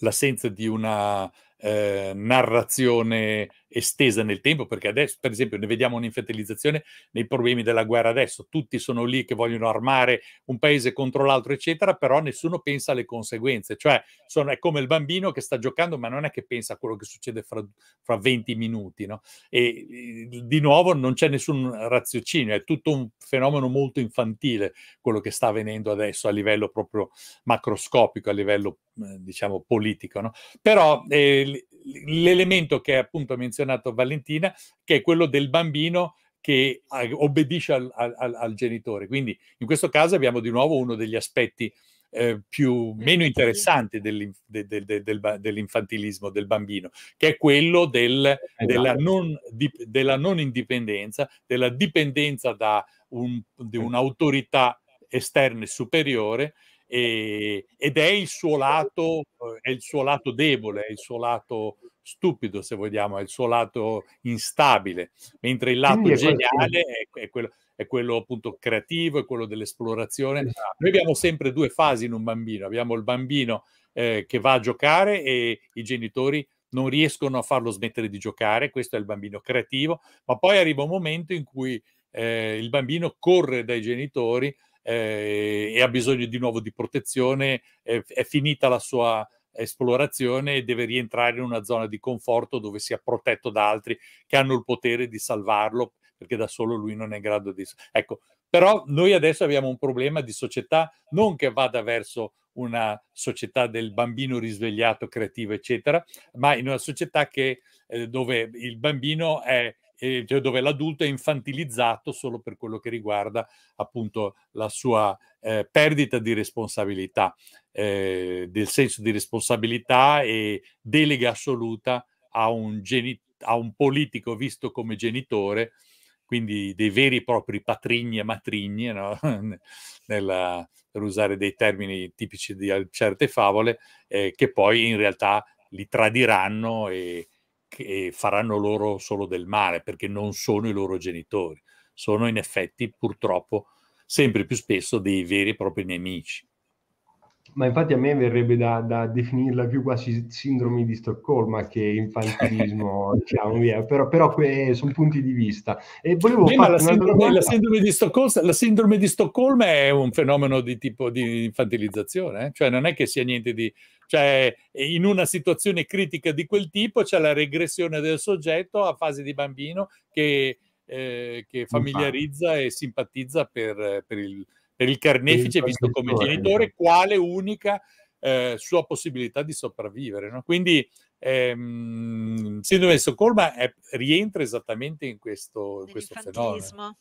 l'assenza di una eh, narrazione estesa nel tempo, perché adesso, per esempio, ne vediamo un'infertilizzazione nei problemi della guerra adesso, tutti sono lì che vogliono armare un paese contro l'altro, eccetera, però nessuno pensa alle conseguenze, cioè sono, è come il bambino che sta giocando, ma non è che pensa a quello che succede fra, fra 20 minuti, no? E eh, di nuovo non c'è nessun raziocinio, è tutto un fenomeno molto infantile quello che sta avvenendo adesso a livello proprio macroscopico, a livello eh, diciamo politico, no? Però eh, l'elemento che ha appunto menzionato Valentina, che è quello del bambino che ah, obbedisce al, al, al, genitore. Quindi in questo caso abbiamo di nuovo uno degli aspetti eh, più, meno interessanti del, del, del, dell'infantilismo del bambino, che è quello della, esatto. non, di, della non indipendenza, della dipendenza da un, di un'autorità esterna e superiore e, ed è il, suo lato, eh, è il suo lato debole, è il suo lato stupido, se vogliamo, è il suo lato instabile, mentre il lato Quindi geniale è, è, quello, è, quello, appunto creativo, è quello dell'esplorazione. Esatto. Noi abbiamo sempre due fasi in un bambino, abbiamo il bambino eh, che va a giocare e i genitori non riescono a farlo smettere di giocare, questo è il bambino creativo, ma poi arriva un momento in cui eh, il bambino corre dai genitori eh, e ha bisogno di nuovo di protezione, eh, è finita la sua esplorazione e deve rientrare in una zona di conforto dove sia protetto da altri che hanno il potere di salvarlo perché da solo lui non è in grado di... Ecco, però noi adesso abbiamo un problema di società non che vada verso una società del bambino risvegliato, creativo, eccetera, ma in una società che, eh, dove il bambino è cioè dove l'adulto è infantilizzato solo per quello che riguarda appunto la sua eh, perdita di responsabilità, eh, del senso di responsabilità e delega assoluta a un, geni- a un politico visto come genitore, quindi dei veri e propri patrigni e matrigni, no? Nella, per usare dei termini tipici di certe favole, eh, che poi in realtà li tradiranno e, che ehm, faranno loro solo del male perché non sono i loro genitori, sono in effetti purtroppo sempre più spesso dei veri e propri nemici. Ma infatti a me verrebbe da, da definirla più quasi sindrome di Stoccolma che infantilismo, diciamo via, però, però que- sono punti di vista. E volevo Prima la sindrome, la, sindrome di Stoccolma, la sindrome di Stoccolma è un fenomeno di tipo di infantilizzazione, eh? cioè non è che sia niente di, cioè, in una situazione critica di quel tipo c'è la regressione del soggetto a fase di bambino che, eh, che familiarizza e simpatizza per, per, il, per il, carnefice, il visto come genitore, quale unica eh, sua possibilità di sopravvivere. No? Quindi ehm, sindrome di Stoccolma rientra esattamente in questo, in questo fenomeno.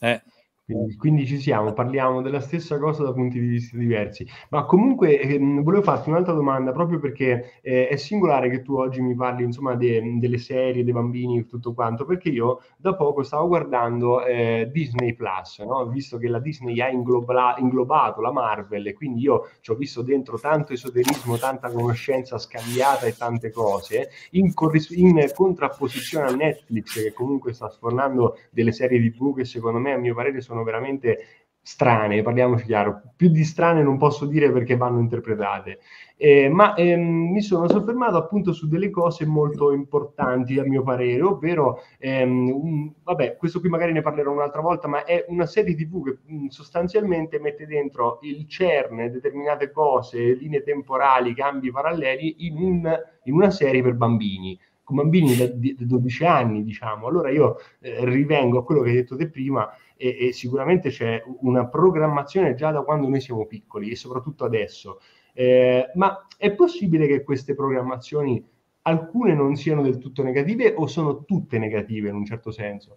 Eh. Quindi, quindi, ci siamo, parliamo della stessa cosa da punti di vista diversi. Ma comunque ehm, volevo farti un'altra domanda, proprio perché eh, è singolare che tu oggi mi parli insomma, de, delle serie, dei bambini e tutto quanto, perché io da poco stavo guardando eh, Disney Plus, no? visto che la Disney ha ingloba, inglobato la Marvel e quindi io ci ho visto dentro tanto esoterismo, tanta conoscenza scambiata e tante cose, in, corris- in contrapposizione a Netflix che comunque sta sfornando delle serie TV che secondo me a mio parere sono sono veramente strane, parliamoci chiaro, più di strane non posso dire perché vanno interpretate, eh, ma ehm, mi sono soffermato appunto su delle cose molto importanti a mio parere, ovvero, ehm, un, vabbè, questo qui magari ne parlerò un'altra volta, ma è una serie tv che mh, mm, sostanzialmente mette dentro il CERN, determinate cose, linee temporali, cambi paralleli in, un, in una serie per bambini con bambini da, da 12 anni, diciamo. Allora io eh, rivengo a quello che hai detto te prima, e, e sicuramente c'è una programmazione già da quando noi siamo piccoli e soprattutto adesso. Eh, ma è possibile che queste programmazioni alcune non siano del tutto negative o sono tutte negative in un certo senso?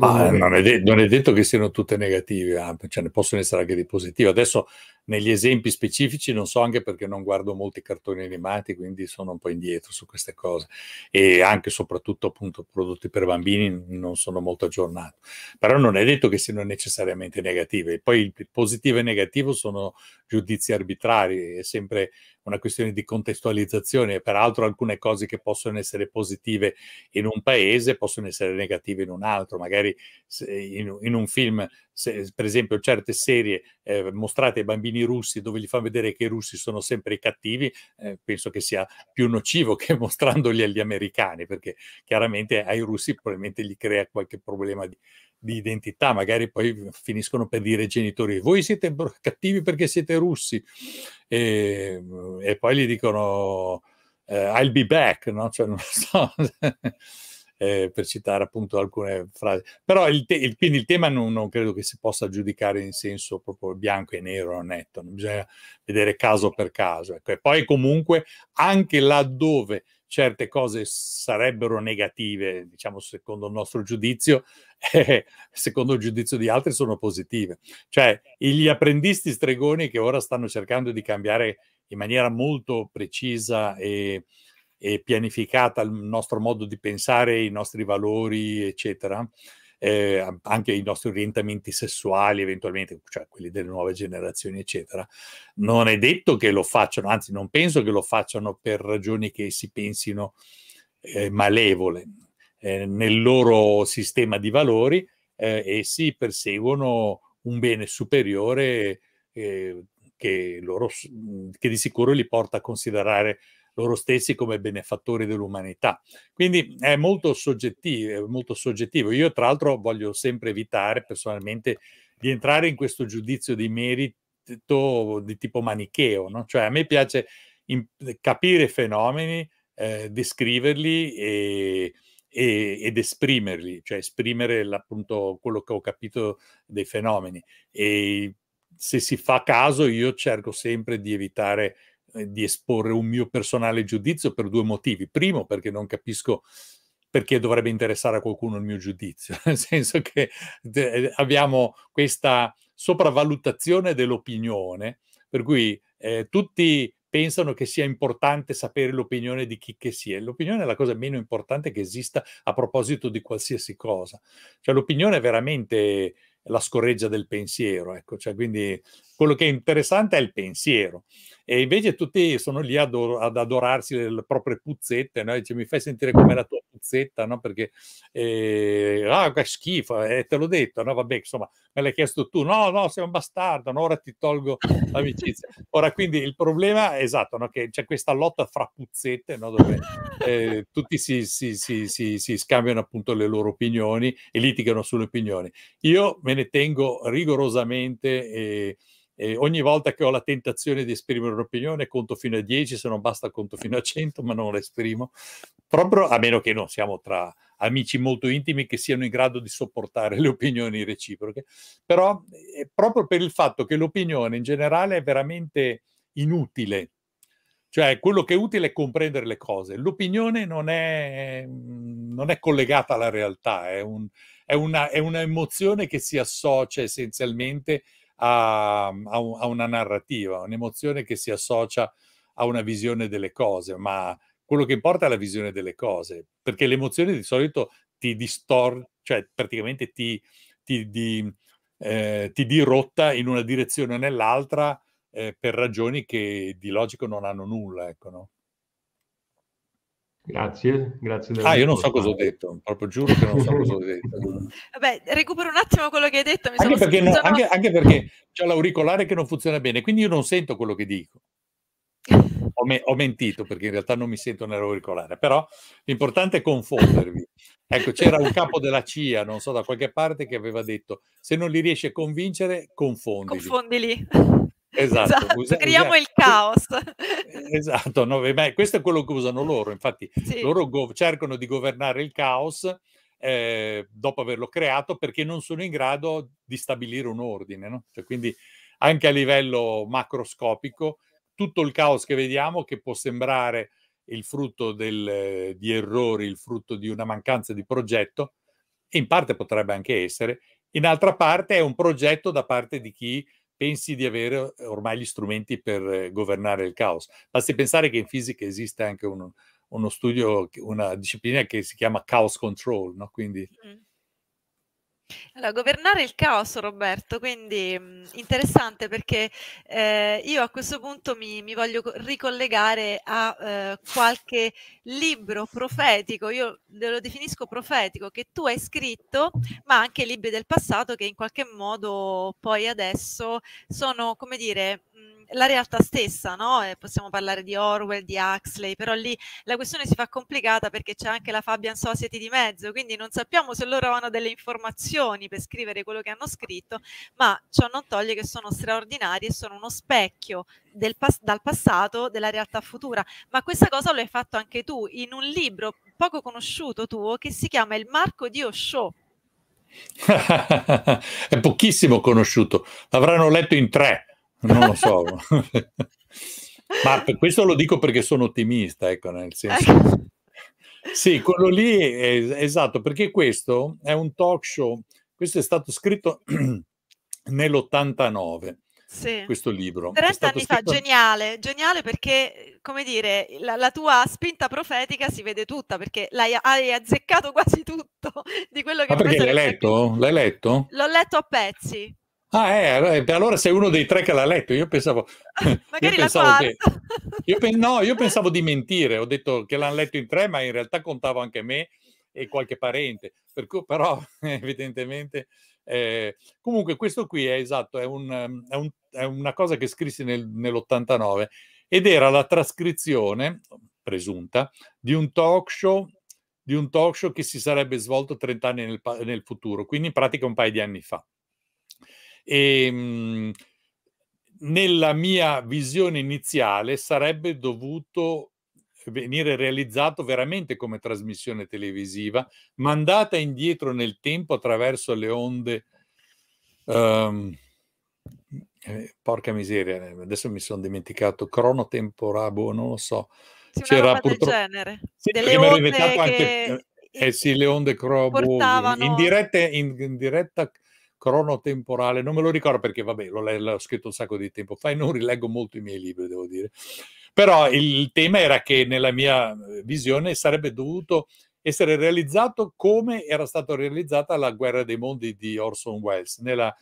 Ah, non, è de- non, è detto che siano tutte negative, ah, ce cioè ne possono essere anche di positive. Adesso negli esempi specifici non so anche perché non guardo molti cartoni animati, quindi sono un po' indietro su queste cose e anche soprattutto appunto prodotti per bambini non sono molto aggiornato. Però non è detto che siano necessariamente negative. Poi il positivo e negativo sono giudizi arbitrari, è sempre una questione di contestualizzazione. Peraltro alcune cose che possono essere positive in un paese possono essere negative in un altro. Magari in, in, un film, se, per esempio, certe serie eh, mostrate ai bambini russi dove gli fanno vedere che i russi sono sempre i cattivi, eh, penso che sia più nocivo che mostrandoli agli americani, perché chiaramente ai russi probabilmente gli crea qualche problema di di identità, magari poi finiscono per dire ai genitori voi siete cattivi perché siete russi e, e poi gli dicono eh, I'll be back, no? cioè, non so, eh, per citare appunto alcune frasi. Però il, te il quindi il tema non, non, credo che si possa giudicare in senso proprio bianco e nero, netto, bisogna vedere caso per caso. Ecco. E poi comunque anche laddove certe cose sarebbero negative, diciamo secondo il nostro giudizio, e eh, secondo il giudizio di altri sono positive. Cioè gli apprendisti stregoni che ora stanno cercando di cambiare in maniera molto precisa e, e pianificata il nostro modo di pensare, i nostri valori, eccetera, eh, anche i nostri orientamenti sessuali eventualmente, cioè quelli delle nuove generazioni, eccetera. Non è detto che lo facciano, anzi non penso che lo facciano per ragioni che si pensino eh, malevole. Eh, nel loro sistema di valori essi eh, perseguono un bene superiore eh, che, loro, che di sicuro li porta a considerare loro stessi come benefattori dell'umanità. Quindi è molto soggettivo, è molto soggettivo. Io tra l'altro voglio sempre evitare personalmente di entrare in questo giudizio di merito di tipo manicheo, no? cioè a me piace in, capire fenomeni, eh, descriverli e, e, ed esprimerli, cioè esprimere appunto quello che ho capito dei fenomeni. E se si fa caso io cerco sempre di evitare eh, di esporre un mio personale giudizio per due motivi. Primo, perché non capisco perché dovrebbe interessare a qualcuno il mio giudizio, nel senso che eh, abbiamo questa sopravvalutazione dell'opinione, per cui eh, tutti pensano che sia importante sapere l'opinione di chi che sia. L'opinione è la cosa meno importante che esista a proposito di qualsiasi cosa. Cioè l'opinione è veramente la scorreggia del pensiero. Ecco. Cioè, quindi quello che è interessante è il pensiero. E invece tutti sono lì ad, adorarsi le proprie puzzette, no? Dice, mi fai sentire come la tua puzzetta, no? Perché, eh, ah, che schifo, eh, te l'ho detto, no? Vabbè, insomma, me l'hai chiesto tu, no, no, sei un bastardo, no? ora ti tolgo l'amicizia. Ora, quindi, il problema è esatto, no? Che c'è questa lotta fra puzzette, no? Dove eh, tutti si, si, si, si, scambiano appunto le loro opinioni e litigano sulle opinioni. Io me ne tengo rigorosamente... Eh, e ogni volta che ho la tentazione di esprimere un'opinione conto fino a 10, se non basta conto fino a 100, ma non la esprimo, proprio a meno che non siamo tra amici molto intimi che siano in grado di sopportare le opinioni reciproche. Però è eh, proprio per il fatto che l'opinione in generale è veramente inutile, cioè quello che è utile è comprendere le cose, l'opinione non è, mm, non è collegata alla realtà, è, un, è, una, è un'emozione che si associa essenzialmente a, mm, a, a una narrativa, un'emozione che si associa a una visione delle cose, ma quello che importa è la visione delle cose, perché l'emozione di solito ti distorce, cioè praticamente ti, ti, di, mm, eh, ti, dirotta in una direzione o nell'altra eh, per ragioni che di logico non hanno nulla. Ecco, no? Grazie, grazie. Della ah, io non so cosa ho detto, proprio giuro che non so cosa ho detto. Vabbè, recupero un attimo quello che hai detto. Mi anche, perché, no, anche, anche perché c'è l'auricolare che non funziona bene, quindi io non sento quello che dico. Ho, me- ho, mentito perché in realtà non mi sento nell'auricolare, però l'importante è confondervi. Ecco, c'era un capo della CIA, non so da qualche parte, che aveva detto: se non li riesci a convincere, confondili. Confondili. Esatto, esatto usa, creiamo usa, il caos. Esatto, no, beh, questo è quello che usano loro, infatti sì. loro gov- cercano di governare il caos eh, dopo averlo creato perché non sono in grado di stabilire un ordine. No? Cioè, quindi anche a livello macroscopico, tutto il caos che vediamo, che può sembrare il frutto del, di errori, il frutto di una mancanza di progetto, in parte potrebbe anche essere, in altra parte è un progetto da parte di chi pensi di avere uhm, ormai gli strumenti per governare il caos. Basti pensare che in fisica esiste anche un, uno studio, una disciplina che si chiama caos control, no? quindi mm. Allora, governare il caos, Roberto, quindi mh, mm, interessante perché eh, io a questo punto mi, mi voglio ricollegare a eh, qualche libro profetico, io lo definisco profetico, che tu hai scritto, ma anche libri del passato che in qualche modo poi adesso sono, come dire, la realtà stessa, no? E possiamo parlare di Orwell, di Huxley, però lì la questione si fa complicata perché c'è anche la Fabian Society di mezzo, quindi non sappiamo se loro hanno delle informazioni per scrivere quello che hanno scritto, ma ciò non toglie che sono straordinari e sono uno specchio Pas- dal passato, della realtà futura. Ma questa cosa l'hai fatto anche tu in un libro poco conosciuto tuo che si chiama Il Marco di Osho. È pochissimo conosciuto, l'avranno letto in tre non lo so. Ma questo lo dico perché sono ottimista, ecco, nel senso... Eh. Sì, quello lì è esatto, perché questo è un talk show, questo è stato scritto nell'89. Sì. questo libro. 30 anni scritto... fa, geniale, geniale perché, come dire, la, la, tua spinta profetica si vede tutta, perché l'hai, hai azzeccato quasi tutto di quello che... Ma perché l'hai letto? L'hai letto? L'ho letto a pezzi. Ah, eh, eh allora sei uno dei tre che l'ha letto. Io pensavo. Magari io pensavo che, io pe no, io pensavo di mentire. Ho detto che l'hanno letto in tre, ma in realtà contavo anche me e qualche parente. Per cui, però, evidentemente. Eh, comunque, questo qui è esatto, è, un, ehm, è, un, è una cosa che scrissi nel, nell'89 ed era la trascrizione presunta di un talk show di un talk show che si sarebbe svolto 30 anni nel, nel futuro, quindi in pratica un paio di anni fa. E, ehm, nella mia visione iniziale sarebbe dovuto venire realizzato veramente come trasmissione televisiva, mandata indietro nel tempo attraverso le onde. Um, porca miseria, eh, adesso mi sono dimenticato, cronotemporabo, non lo so. Sì, C'era purtroppo... del genere. Sì, Delle onde che... anche... Eh, eh sì, le onde crobo portavano... in, dirette, in, in diretta cronotemporale, non me lo ricordo perché vabbè, l'ho, l'ho scritto un sacco di tempo fa e non rileggo molto i miei libri, devo dire. Però il tema era che nella mia eh, visione sarebbe dovuto essere realizzato come era stata realizzata la guerra dei mondi di Orson Welles. Nella,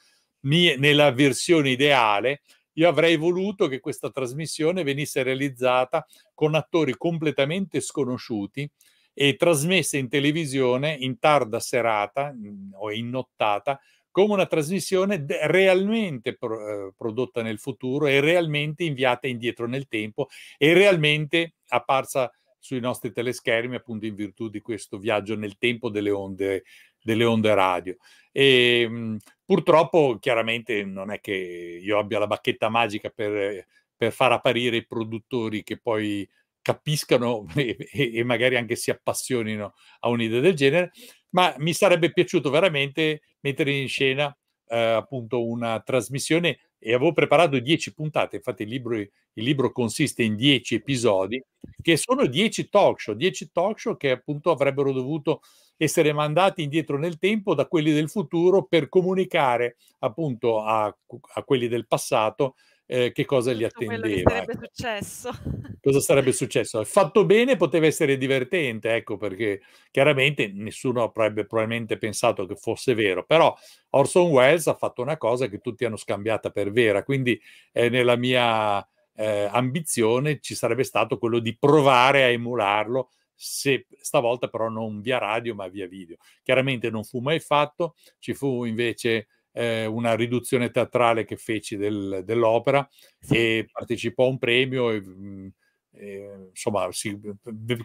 mia, nella versione ideale, io avrei voluto che questa trasmissione venisse realizzata con attori completamente sconosciuti e trasmessa in televisione in tarda serata o in nottata come una trasmissione realmente pro eh, prodotta nel futuro e realmente inviata indietro nel tempo e realmente apparsa sui nostri teleschermi appunto in virtù di questo viaggio nel tempo delle onde, delle onde radio. E, ehm, mh, purtroppo chiaramente non è che io abbia la bacchetta magica per, per far apparire i produttori che poi capiscano e, e magari anche si appassionino a un'idea del genere, ma mi sarebbe piaciuto veramente mettere in scena eh, appunto una trasmissione e avevo preparato dieci puntate, infatti il libro, il libro consiste in dieci episodi, che sono dieci talk show, dieci talk show che appunto avrebbero dovuto essere mandati indietro nel tempo da quelli del futuro per comunicare appunto a, a quelli del passato eh, che cosa gli attendeva. Ecco. Cosa sarebbe successo? Cosa sarebbe successo? Fatto bene poteva essere divertente, ecco perché chiaramente nessuno avrebbe probabilmente pensato che fosse vero, però Orson Welles ha fatto una cosa che tutti hanno scambiata per vera, quindi eh, nella mia eh, ambizione ci sarebbe stato quello di provare a emularlo se, stavolta però non via radio ma via video. Chiaramente non fu mai fatto, ci fu invece eh, una riduzione teatrale che feci del, dell'opera e partecipò a un premio. E, mm, e, insomma, si,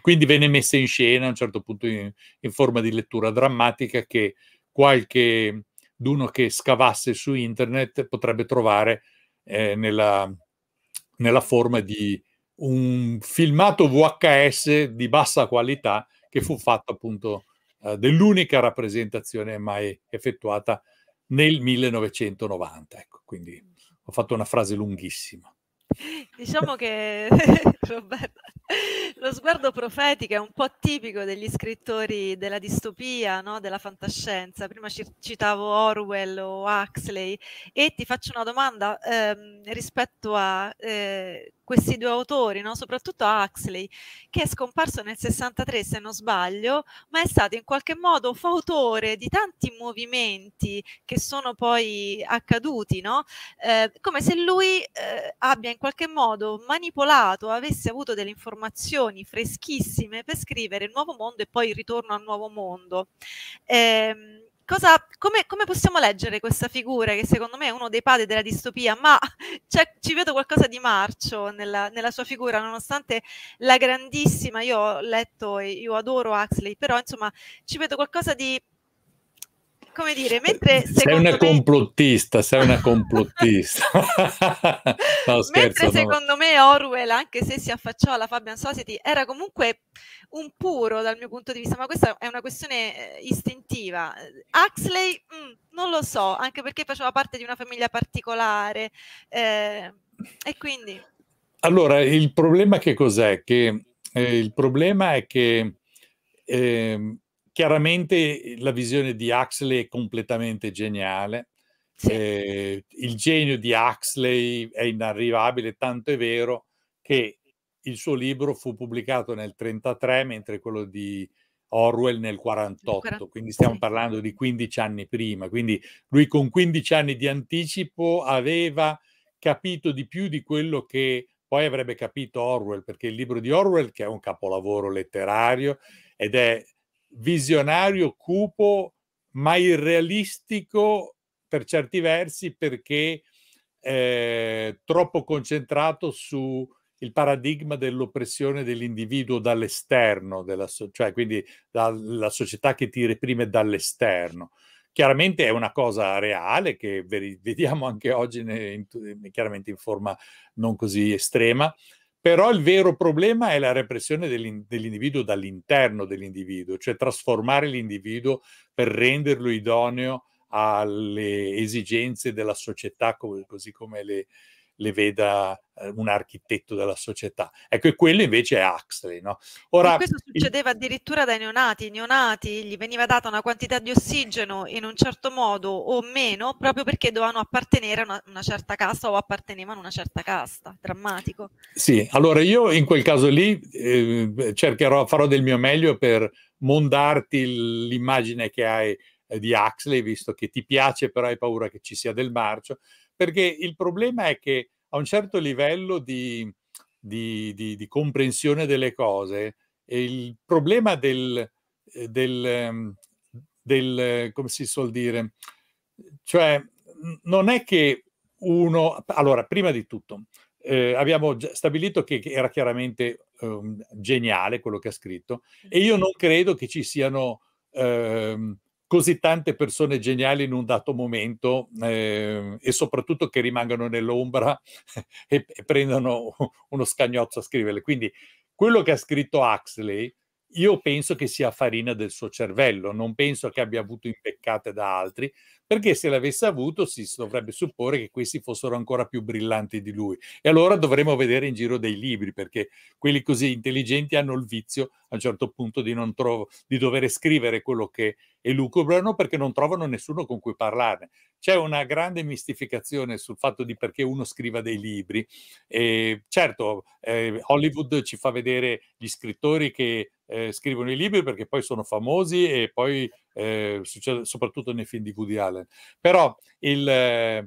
quindi venne messa in scena a un certo punto in, in forma di lettura drammatica che qualche d'uno che scavasse su internet potrebbe trovare eh, nella, nella forma di un filmato VHS di bassa qualità che fu fatto appunto eh, dell'unica rappresentazione mai effettuata nel 1990. Ecco, quindi ho fatto una frase lunghissima. Diciamo che Roberto, lo sguardo profetico è un po' tipico degli scrittori della distopia, no? della fantascienza. Prima citavo Orwell o Huxley e ti faccio una domanda ehm, rispetto a eh, questi due autori, no? soprattutto a Huxley, che è scomparso nel 63 se non sbaglio, ma è stato in qualche modo fautore di tanti movimenti che sono poi accaduti, no? eh, come se lui eh, abbia in qualche modo manipolato, avesse avuto delle informazioni freschissime per scrivere il nuovo mondo e poi il ritorno al nuovo mondo. Eh, Cosa, come, come, possiamo leggere questa figura che secondo me è uno dei padri della distopia, ma cioè, ci vedo qualcosa di marcio nella, nella, sua figura, nonostante la grandissima, io ho letto e io adoro Huxley, però insomma ci vedo qualcosa di come dire, mentre sei una me... complottista, sei una complottista. no, scherzo, mentre no. secondo me Orwell, anche se si affacciò alla Fabian Society, era comunque un puro dal mio punto di vista, ma questa è una questione eh, istintiva. Huxley, mh, mm, non lo so, anche perché faceva parte di una famiglia particolare eh, e quindi... Allora, il problema che cos'è? Che eh, il problema è che eh, chiaramente eh, la visione di Huxley è completamente geniale. Sì. Eh, il genio di Huxley è inarrivabile, tanto è vero che il suo libro fu pubblicato nel 1933, mentre quello di Orwell nel 1948, quindi stiamo parlando di 15 anni prima. Quindi lui con 15 anni di anticipo aveva capito di più di quello che poi avrebbe capito Orwell, perché il libro di Orwell, che è un capolavoro letterario ed è visionario, cupo, ma irrealistico per certi versi perché eh, troppo concentrato sul paradigma dell'oppressione dell'individuo dall'esterno, della cioè quindi dalla società che ti reprime dall'esterno. Chiaramente è una cosa reale che vediamo anche oggi, in, in, chiaramente in forma non così estrema, però il vero problema è la repressione dell'individuo dall'interno dell'individuo, cioè trasformare l'individuo per renderlo idoneo alle esigenze della società, così come le, le veda eh, un architetto della società. Ecco, e quello invece è Huxley. No? Ora, questo succedeva addirittura dai neonati. I neonati gli veniva data una quantità di ossigeno in un certo modo o meno proprio perché dovevano appartenere a una, una certa casta o appartenevano a una certa casta. Drammatico. Sì, allora io in quel caso lì eh, cercherò, farò del mio meglio per mondarti l'immagine che hai eh, di Huxley, visto che ti piace però hai paura che ci sia del marcio, perché il problema è che a un certo livello di, di, di, di comprensione delle cose, il problema del, eh, del, ehm, del, come si suol dire, cioè non è che uno, allora prima di tutto, eh, abbiamo stabilito che, che era chiaramente eh, geniale quello che ha scritto e io non credo che ci siano... Eh, così tante persone geniali in un dato momento eh, e soprattutto che rimangano nell'ombra e, e prendano uno scagnozzo a scriverle. Quindi quello che ha scritto Huxley, io penso che sia farina del suo cervello, non penso che abbia avuto impeccate da altri, perché se l'avesse avuto si dovrebbe supporre che questi fossero ancora più brillanti di lui. E allora dovremmo vedere in giro dei libri, perché quelli così intelligenti hanno il vizio a un certo punto di, trovo, di dover scrivere quello che e lucubrano perché non trovano nessuno con cui parlarne. C'è una grande mistificazione sul fatto di perché uno scriva dei libri. E ehm, certo, eh, Hollywood ci fa vedere gli scrittori che eh, scrivono i libri perché poi sono famosi e poi eh, succede soprattutto nei film di Woody Allen. Però il, ehm,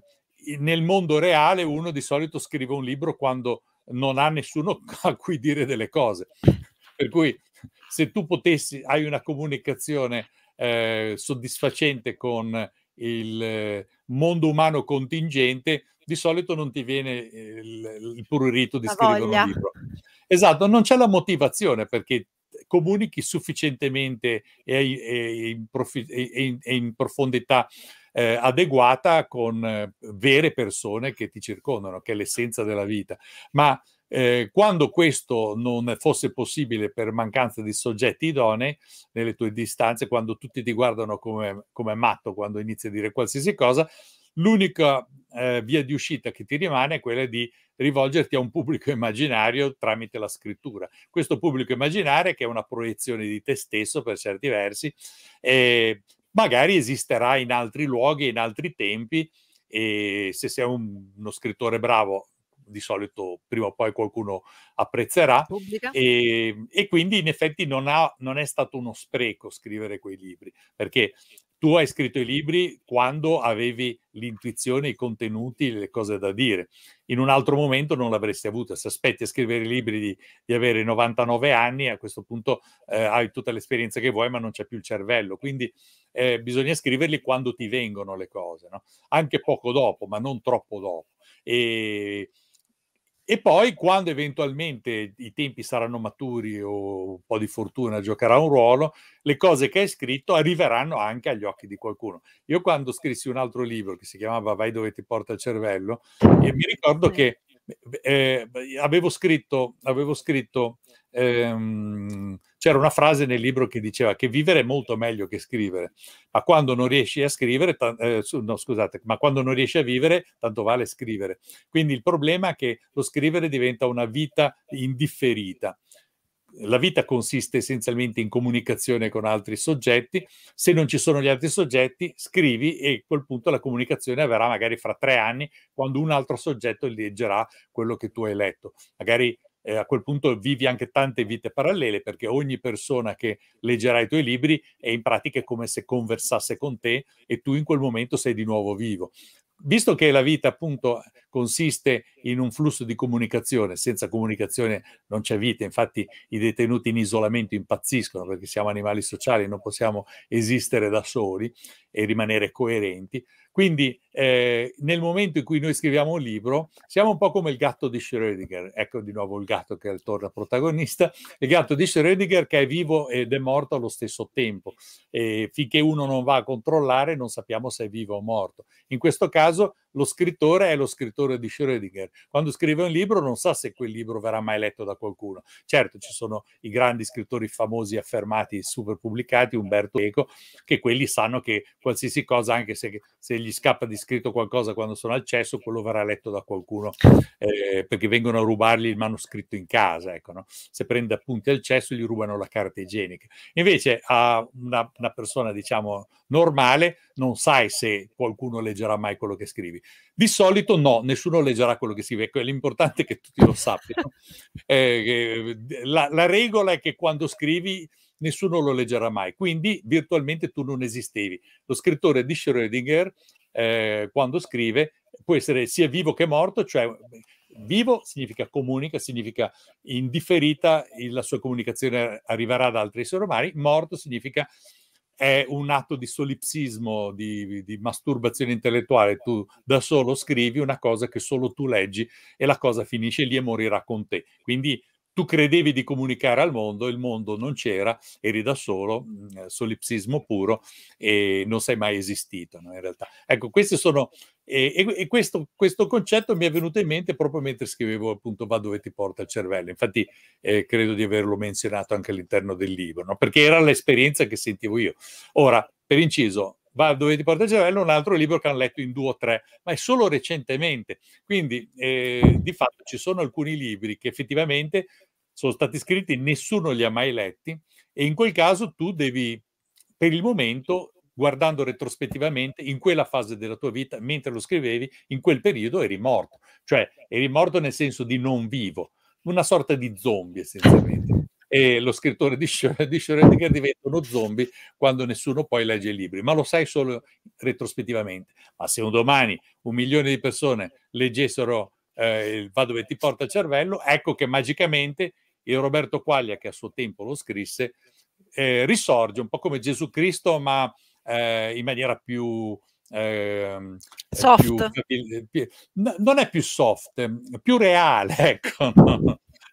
nel mondo reale uno di solito scrive un libro quando non ha nessuno a cui dire delle cose. Per cui se tu potessi, hai una comunicazione eh, soddisfacente con il eh, mondo umano contingente, di solito non ti viene eh, il, il prurito di la scrivere voglia. un libro. Esatto, non c'è la motivazione perché comunichi sufficientemente e, e, in, profi- e, e in, profondità eh, adeguata con eh, vere persone che ti circondano, che è l'essenza della vita. Ma eh, quando questo non fosse possibile per mancanza di soggetti idonei nelle tue distanze, quando tutti ti guardano come, come matto quando inizi a dire qualsiasi cosa, l'unica eh, via di uscita che ti rimane è quella di rivolgerti a un pubblico immaginario tramite la scrittura. Questo pubblico immaginario che è una proiezione di te stesso per certi versi, eh, magari esisterà in altri luoghi, in altri tempi e se sei un, uno scrittore bravo di solito prima o poi qualcuno apprezzerà. E, ehm, e, quindi in effetti non, ha, non è stato uno spreco scrivere quei libri, perché tu hai scritto i libri quando avevi l'intuizione, i contenuti, le cose da dire. In un altro momento non l'avresti avuta. Se aspetti a scrivere i libri di, di avere 99 anni, a questo punto eh, hai tutta l'esperienza che vuoi, ma non c'è più il cervello. Quindi eh, bisogna scriverli quando ti vengono le cose, no? anche poco dopo, ma non troppo dopo. E e poi quando eventualmente i tempi saranno maturi o un po' di fortuna giocherà un ruolo, le cose che hai scritto arriveranno anche agli occhi di qualcuno. Io quando scrissi un altro libro che si chiamava Vai dove ti porta il cervello, mi ricordo che eh, avevo scritto, avevo scritto ehm, c'era una frase nel libro che diceva che vivere è molto meglio che scrivere, ma quando non riesci a scrivere, eh, no scusate, ma quando non riesci a vivere, tanto vale scrivere. Quindi il problema è che lo scrivere diventa una vita indifferita la vita consiste essenzialmente in comunicazione con altri soggetti, se non ci sono gli altri soggetti scrivi e a quel punto la comunicazione avverrà magari fra tre anni quando un altro soggetto leggerà quello che tu hai letto. Magari eh, a quel punto vivi anche tante vite parallele perché ogni persona che leggerà i tuoi libri è in pratica come se conversasse con te e tu in quel momento sei di nuovo vivo. Visto che la vita appunto consiste in un flusso di comunicazione, senza comunicazione non c'è vita, infatti i detenuti in isolamento impazziscono perché siamo animali sociali, non possiamo esistere da soli e rimanere coerenti, quindi eh, nel momento in cui noi scriviamo un libro, siamo un po' come il gatto di Schrödinger. Ecco di nuovo il gatto che torna protagonista, il gatto di Schrödinger che è vivo ed è morto allo stesso tempo. E finché uno non va a controllare non sappiamo se è vivo o morto. In questo caso lo scrittore è lo scrittore di Schrödinger. Quando scrive un libro non sa se quel libro verrà mai letto da qualcuno. Certo, ci sono i grandi scrittori famosi, affermati, super pubblicati, Umberto Eco, che quelli sanno che qualsiasi cosa, anche se, se gli scappa di scritto qualcosa quando sono al cesso, quello verrà letto da qualcuno eh, perché vengono a rubargli il manoscritto in casa. Ecco, no? Se prende appunti al cesso gli rubano la carta igienica. Invece a una, una persona, diciamo, normale non sai se qualcuno leggerà mai quello che scrivi. Di solito no, nessuno leggerà quello che si vede, l'importante è che tutti lo sappiano. Eh, la, la, regola è che quando scrivi nessuno lo leggerà mai, quindi virtualmente tu non esistevi. Lo scrittore di Schrödinger, eh, quando scrive, può essere sia vivo che morto, cioè vivo significa comunica, significa indifferita, la sua comunicazione arriverà ad altri esseri umani, morto significa è un atto di solipsismo, di, di, masturbazione intellettuale. Tu da solo scrivi una cosa che solo tu leggi e la cosa finisce lì e morirà con te. Quindi tu credevi di comunicare al mondo, il mondo non c'era, eri da solo, mm, solipsismo puro e non sei mai esistito no, in realtà. Ecco, queste sono e, e, e questo, questo, concetto mi è venuto in mente proprio mentre scrivevo appunto Va dove ti porta il cervello. Infatti eh, credo di averlo menzionato anche all'interno del libro, no? perché era l'esperienza che sentivo io. Ora, per inciso, Va dove ti porta il cervello è un altro libro che hanno letto in due o tre, ma è solo recentemente. Quindi eh, di fatto ci sono alcuni libri che effettivamente sono stati scritti, nessuno li ha mai letti e in quel caso tu devi per il momento guardando retrospettivamente, in quella fase della tua vita, mentre lo scrivevi, in quel periodo eri morto, cioè eri morto nel senso di non vivo, una sorta di zombie essenzialmente. E lo scrittore di, Sch- di Schrödinger diventa uno zombie quando nessuno poi legge i libri, ma lo sai solo retrospettivamente. Ma se un domani un milione di persone leggessero eh, il Va dove ti porta il cervello, ecco che magicamente il Roberto Quaglia, che a suo tempo lo scrisse, eh, risorge un po' come Gesù Cristo, ma eh, in maniera più... Ehm, eh, soft. Più, eh, più, non è più soft, più reale, ecco.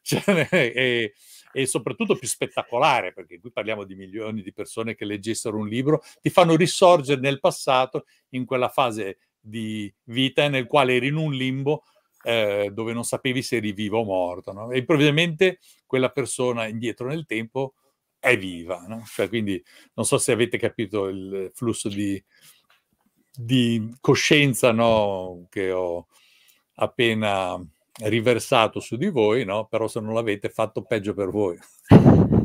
cioè, e, e soprattutto più spettacolare, perché qui parliamo di milioni di persone che leggessero un libro, ti fanno risorgere nel passato, in quella fase di vita nel quale eri in un limbo eh, dove non sapevi se eri vivo o morto. No? E improvvisamente quella persona indietro nel tempo è viva. No? Cioè, quindi non so se avete capito il flusso di, di coscienza no? che ho appena riversato su di voi, no? però se non l'avete fatto peggio per voi.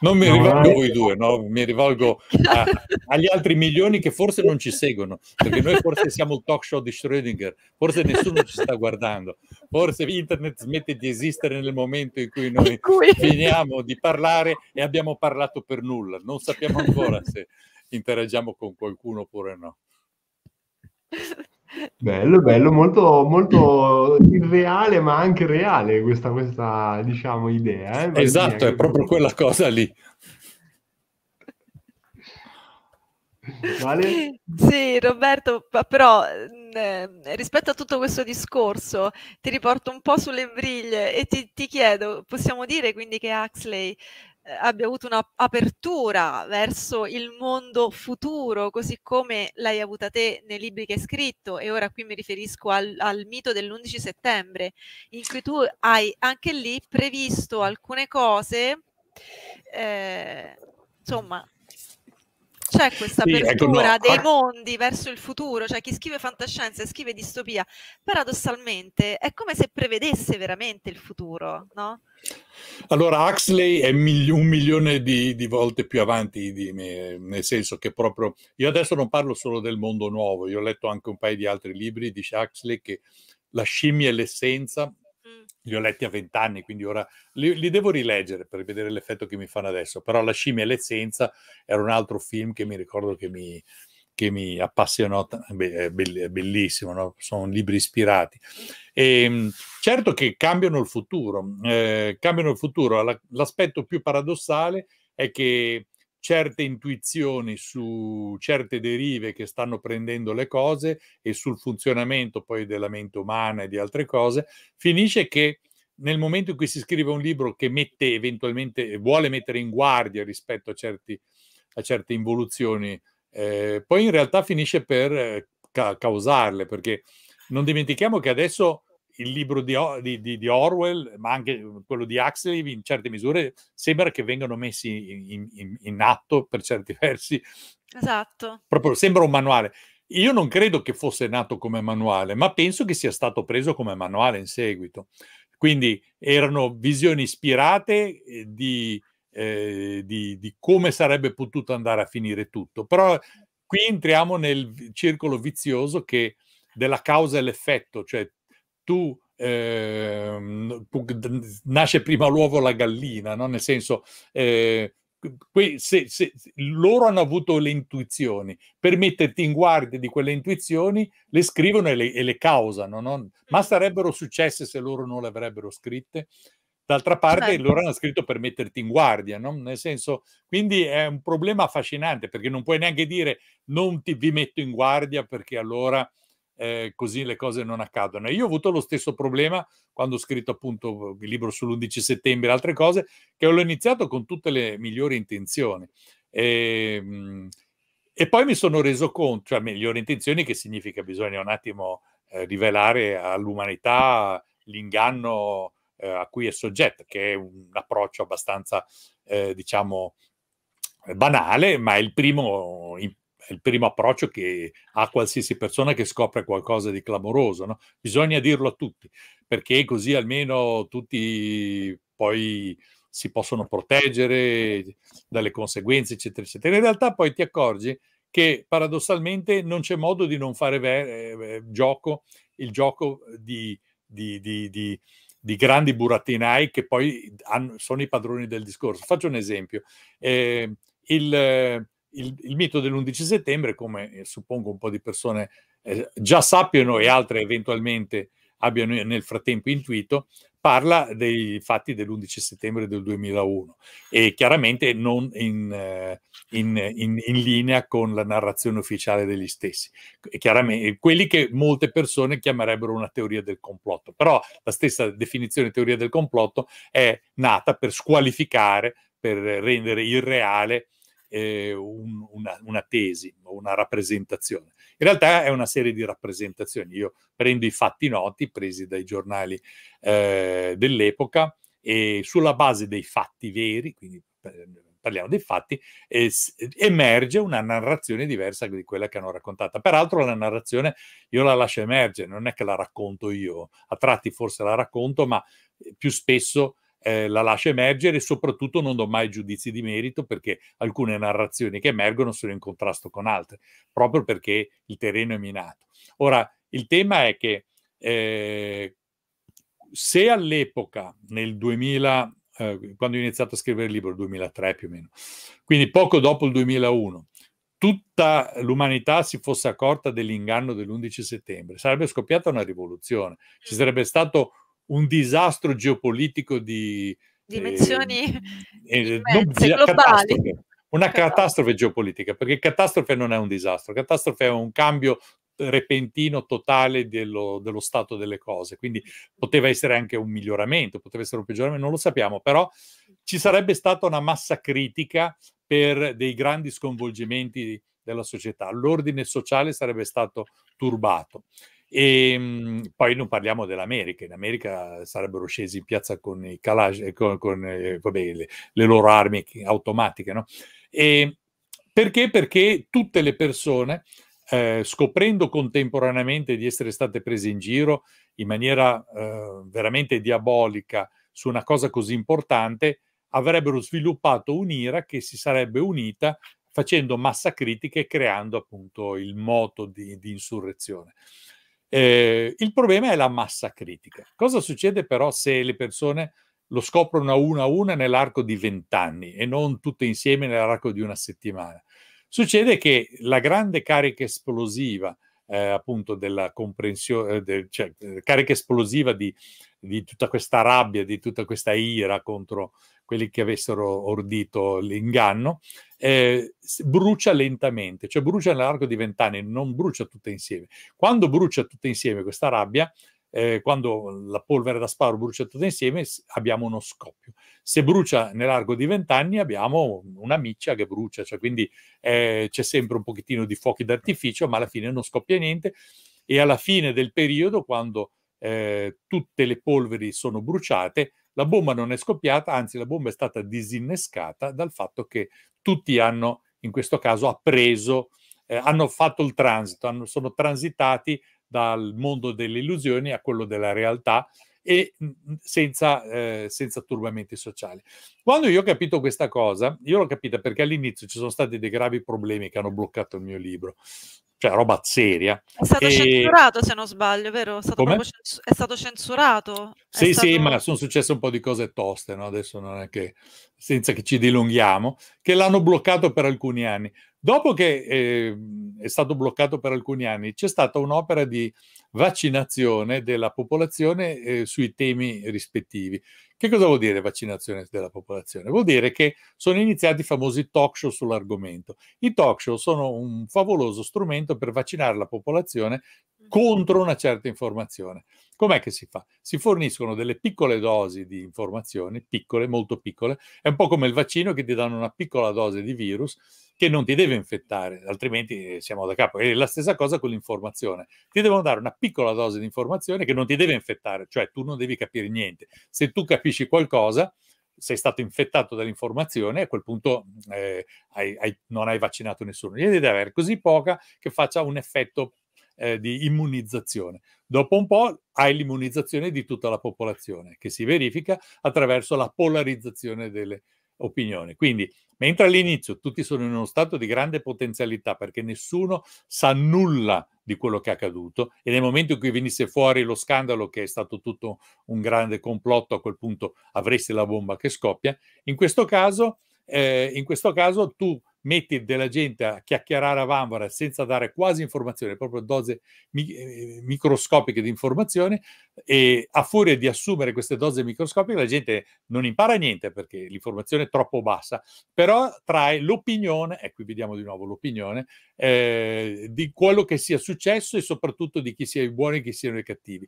Non mi rivolgo eh. a voi due, no? mi rivolgo a, agli altri milioni che forse non ci seguono, perché noi forse siamo il talk show di Schrödinger, forse nessuno ci sta guardando, forse internet smette di esistere nel momento in cui noi cui... finiamo di parlare e abbiamo parlato per nulla, non sappiamo ancora se interagiamo con qualcuno oppure no. Bello, bello, molto, molto irreale ma anche reale questa, questa diciamo, idea. Eh? Esatto, è proprio quella cosa lì. Vale? Sì, Roberto, però eh, rispetto a tutto questo discorso ti riporto un po' sulle briglie e ti, ti chiedo, possiamo dire quindi che Huxley abbia avuto un'apertura verso il mondo futuro, così come l'hai avuta te nei libri che hai scritto, e ora qui mi riferisco al, al mito dell'11 settembre, in cui tu hai anche lì previsto alcune cose, eh, insomma, c'è questa sì, apertura ecco, no. dei mondi verso il futuro, cioè chi scrive fantascienza e scrive distopia, paradossalmente è come se prevedesse veramente il futuro, no? Allora, Huxley è mil- un milione di, di, volte più avanti di me, nel senso che proprio io adesso non parlo solo del mondo nuovo, io ho letto anche un paio di altri libri dice Huxley che La scimmia è l'essenza li ho letti a vent'anni, quindi ora li, li, devo rileggere per vedere l'effetto che mi fanno adesso. Però La scimmia e l'essenza era un altro film che mi ricordo che mi, che mi appassionò, è bellissimo, no? sono libri ispirati. E, ehm, certo che cambiano il futuro, eh, cambiano il futuro. L'aspetto più paradossale è che certe intuizioni su certe derive che stanno prendendo le cose e sul funzionamento poi della mente umana e di altre cose, finisce che nel momento in cui si scrive un libro che mette eventualmente, vuole mettere in guardia rispetto a, certi, a certe involuzioni, eh, poi in realtà finisce per eh, ca- causarle, perché non dimentichiamo che adesso il libro di, di, di, Orwell, ma anche uhm, quello di Huxley, in certe misure sembra che vengano messi in, in, in atto per certi versi. Esatto. Proprio, sembra un manuale. Io non credo che fosse nato come manuale, ma penso che sia stato preso come manuale in seguito. Quindi erano visioni ispirate eh, di, eh, di, di come sarebbe potuto andare a finire tutto. Però qui entriamo nel circolo vizioso che della causa e l'effetto, cioè tu eh, nasce prima l'uovo la gallina, no? nel senso eh, que- se, se, loro hanno avuto le intuizioni, per metterti in guardia di quelle intuizioni le scrivono e le, e le causano, no? ma mm. sarebbero successe se loro non le avrebbero scritte. D'altra parte Beh. Certo. loro hanno scritto per metterti in guardia, no? nel senso, quindi è un problema affascinante perché non puoi neanche dire non ti vi metto in guardia perché allora eh, così le cose non accadono. E io ho avuto lo stesso problema quando ho scritto appunto il libro sull'11 settembre e altre cose, che l'ho iniziato con tutte le migliori intenzioni. E, ehm, e, poi mi sono reso conto, cioè migliori intenzioni che significa bisogna un attimo eh, rivelare all'umanità l'inganno eh, a cui è soggetto, che è un approccio abbastanza, eh, diciamo, banale, ma è il primo il primo approccio che ha qualsiasi persona che scopre qualcosa di clamoroso. No? Bisogna dirlo a tutti, perché così almeno tutti poi si possono proteggere dalle conseguenze, eccetera, eccetera. In realtà poi ti accorgi che paradossalmente non c'è modo di non fare eh, eh, gioco, il gioco di, di, di, di di grandi burattinai che poi hanno, sono i padroni del discorso. Faccio un esempio. Eh, il, il, il mito dell'11 settembre, come eh, suppongo un po' di persone eh, già sappiano e altre eventualmente abbiano nel frattempo intuito, parla dei fatti dell'11 settembre del 2001 e chiaramente non in, eh, in, in, in linea con la narrazione ufficiale degli stessi. chiaramente, quelli che molte persone chiamerebbero una teoria del complotto, però la stessa definizione teoria del complotto è nata per squalificare, per rendere irreale eh, un, una, una, tesi o una rappresentazione. In realtà è una serie di rappresentazioni. Io prendo i fatti noti presi dai giornali eh, dell'epoca e sulla base dei fatti veri, quindi parliamo dei fatti, es- emerge una narrazione diversa di quella che hanno raccontato. Peraltro la narrazione io la lascio emergere, non è che la racconto io, a tratti forse la racconto, ma più spesso eh, la lascio emergere e soprattutto non do mai giudizi di merito perché alcune narrazioni che emergono sono in contrasto con altre, proprio perché il terreno è minato. Ora, il tema è che eh, se all'epoca, nel 2000, eh, quando ho iniziato a scrivere il libro, 2003 più o meno, quindi poco dopo il 2001, tutta l'umanità si fosse accorta dell'inganno dell'11 settembre, sarebbe scoppiata una rivoluzione, ci sarebbe stato un un disastro geopolitico di dimensioni ehm, eh, immense, non, catastrofe, una esatto. catastrofe geopolitica, perché catastrofe non è un disastro, catastrofe è un cambio repentino, totale dello, dello, stato delle cose. Quindi poteva essere anche un miglioramento, poteva essere un peggioramento, non lo sappiamo, però ci sarebbe stata una massa critica per dei grandi sconvolgimenti della società. L'ordine sociale sarebbe stato turbato. E ehm, poi non parliamo dell'America, in America sarebbero scesi in piazza con i calage, eh, con, con eh, vabbè, le, le, loro armi automatiche, no? E ehm, perché? Perché tutte le persone, eh, scoprendo contemporaneamente di essere state prese in giro in maniera eh, veramente diabolica su una cosa così importante, avrebbero sviluppato un'ira che si sarebbe unita facendo massa critica e creando appunto il moto di, di insurrezione. Eh, il problema è la massa critica. Cosa succede però se le persone lo scoprono a una a una nell'arco di vent'anni e non tutte insieme nell'arco di una settimana? Succede che la grande carica esplosiva, eh, appunto, della comprensione, eh, de, cioè eh, carica esplosiva di di tutta questa rabbia, di tutta questa ira contro quelli che avessero ordito l'inganno, eh, brucia lentamente, cioè brucia nell'arco di vent'anni, non brucia tutta insieme. Quando brucia tutta insieme questa rabbia, eh, quando la polvere da sparo brucia tutta insieme, abbiamo uno scoppio. Se brucia nell'arco di vent'anni, abbiamo una miccia che brucia, cioè quindi eh, c'è sempre un pochettino di fuochi d'artificio, ma alla fine non scoppia niente. E alla fine del periodo, quando eh, tutte le polveri sono bruciate, la bomba non è scoppiata, anzi la bomba è stata disinnescata dal fatto che tutti hanno, in questo caso, appreso, eh, hanno fatto il transito, hanno, sono transitati dal mondo delle illusioni a quello della realtà e mhmm, mhmm, senza, eh, senza turbamenti sociali. Quando io ho capito questa cosa, io l'ho capita perché all'inizio ci sono stati dei gravi problemi che hanno bloccato il mio libro cioè roba seria. È stato e... censurato se non sbaglio, vero? È stato, censu- è stato censurato. Sì, è sì, stato... ma sono successe un po' di cose toste, no? adesso non è che, senza che ci dilunghiamo, che l'hanno bloccato per alcuni anni. Dopo che eh, è stato bloccato per alcuni anni, c'è stata un'opera di vaccinazione della popolazione eh, sui temi rispettivi. Che cosa vuol dire vaccinazione della popolazione? Vuol dire che sono iniziati i famosi talk show sull'argomento. I talk show sono un favoloso strumento per vaccinare la popolazione contro una certa informazione. Com'è che si fa? Si forniscono delle piccole dosi di informazioni, piccole, molto piccole, è un po' come il vaccino che ti danno una piccola dose di virus che non ti deve infettare, altrimenti eh, siamo da capo. E la stessa cosa con l'informazione. Ti devono dare una piccola dose di informazione che non ti deve infettare, cioè tu non devi capire niente. Se tu capisci qualcosa, sei stato infettato dall'informazione, a quel punto mm, eh, hai, hai, non hai vaccinato nessuno. Gli devi avere così poca che faccia un effetto eh, di immunizzazione. Dopo un po' hai l'immunizzazione di tutta la popolazione, che si verifica attraverso la polarizzazione delle persone opinione. Quindi, mentre all'inizio tutti sono in uno stato di grande potenzialità perché nessuno sa nulla di quello che è accaduto e nel momento in cui venisse fuori lo scandalo che è stato tutto un grande complotto, a quel punto avresti la bomba che scoppia, in questo caso, eh, in questo caso tu metti della gente a chiacchierare a vanvera senza dare quasi informazioni, proprio dose mi- eh, microscopiche di informazione, e a furia di assumere queste dose microscopiche la gente non impara niente perché l'informazione è troppo bassa, però trae l'opinione, e qui vediamo di nuovo l'opinione, eh, di quello che sia successo e soprattutto di chi sia i buoni e chi siano i cattivi.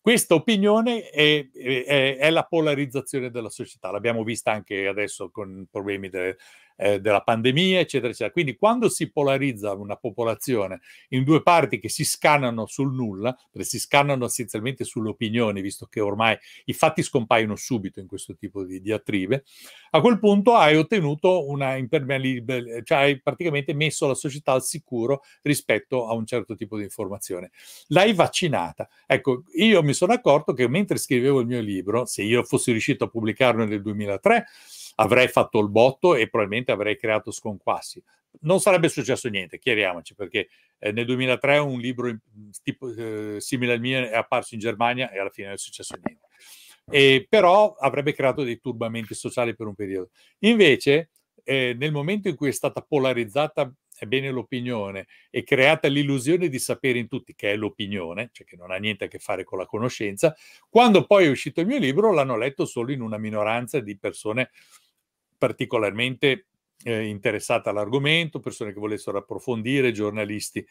Questa opinione è, è, è, la polarizzazione della società, l'abbiamo vista anche adesso con problemi delle eh, della pandemia, eccetera, eccetera. Quindi quando si polarizza una popolazione in due parti che si scannano sul nulla, perché si scannano essenzialmente sulle opinioni, visto che ormai i fatti scompaiono subito in questo tipo di diatribe, a quel punto hai ottenuto una impermeabile, cioè hai praticamente messo la società al sicuro rispetto a un certo tipo di informazione. L'hai vaccinata. Ecco, io mi sono accorto che mentre scrivevo il mio libro, se io fossi riuscito a pubblicarlo nel 2003, avrei fatto il botto e probabilmente avrei creato sconquassi. Non sarebbe successo niente, chiariamoci, perché eh, nel 2003 un libro in, mm, tipo, eh, simile al mio è apparso in Germania e alla fine non è successo niente. Ah. E, però avrebbe creato dei turbamenti sociali per un periodo. Invece, eh, nel momento in cui è stata polarizzata bene l'opinione è creata l'illusione di sapere in tutti che è l'opinione, cioè che non ha niente a che fare con la conoscenza, quando poi è uscito il mio libro l'hanno letto solo in una minoranza di persone particolarmente eh, interessate all'argomento, persone che volessero approfondire, giornalisti.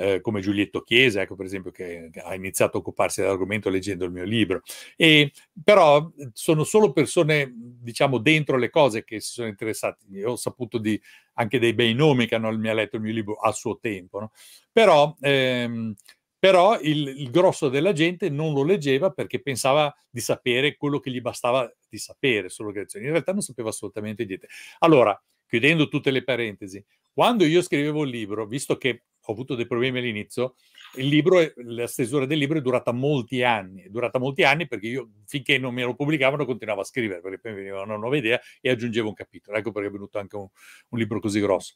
Eh, come Giulietto Chiesa, ecco per esempio che ha iniziato a occuparsi dell'argomento leggendo il mio libro. E, però sono solo persone, diciamo, dentro le cose che si sono interessate. Io ho saputo di, anche dei bei nomi che hanno mi ha letto il mio libro a suo tempo, no? però... Ehm, però il, il, grosso della gente non lo leggeva perché pensava di sapere quello che gli bastava di sapere solo sull'organizzazione. Cioè, in realtà non sapeva assolutamente niente. Allora, chiudendo tutte le parentesi, quando io scrivevo il libro, visto che ho avuto dei problemi all'inizio, libro, la stesura del libro è durata molti anni, è durata molti anni perché io finché non me lo pubblicavano continuavo a scrivere, perché poi mi veniva una nuova idea e aggiungevo un capitolo, ecco perché è venuto anche un, un libro così grosso.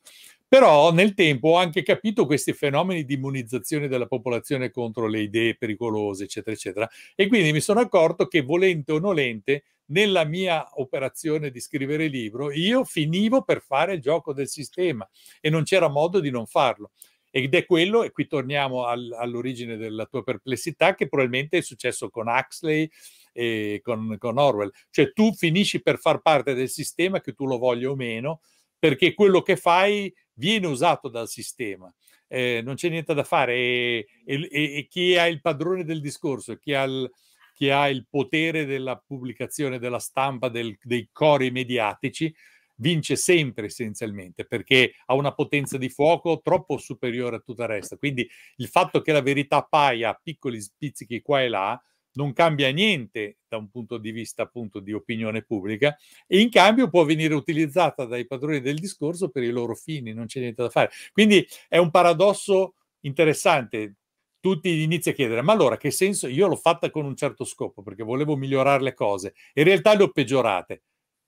Però nel tempo ho anche capito questi fenomeni di immunizzazione della popolazione contro le idee pericolose, eccetera, eccetera, e quindi mi sono accorto che volente o nolente nella mia operazione di scrivere libro, io finivo per fare il gioco del sistema e non c'era modo di non farlo. Ed è quello, e qui torniamo al, all'origine della tua perplessità, che probabilmente è successo con Huxley e con, con Orwell. Cioè tu finisci per far parte del sistema, che tu lo voglia o meno, perché quello che fai viene usato dal sistema. Eh, non c'è niente da fare e, e, e, chi ha il padrone del discorso, chi ha il, chi ha il potere della pubblicazione, della stampa, del, dei cori mediatici, vince sempre essenzialmente perché ha una potenza di fuoco troppo superiore a tutta la resta. Quindi il fatto che la verità paia a piccoli spizzichi qua e là non cambia niente da un punto di vista appunto di opinione pubblica e in cambio può venire utilizzata dai padroni del discorso per i loro fini, non c'è niente da fare. Quindi è un paradosso interessante. Tutti iniziano a chiedere, ma allora che senso? Io l'ho fatta con un certo scopo perché volevo migliorare le cose, in realtà le ho peggiorate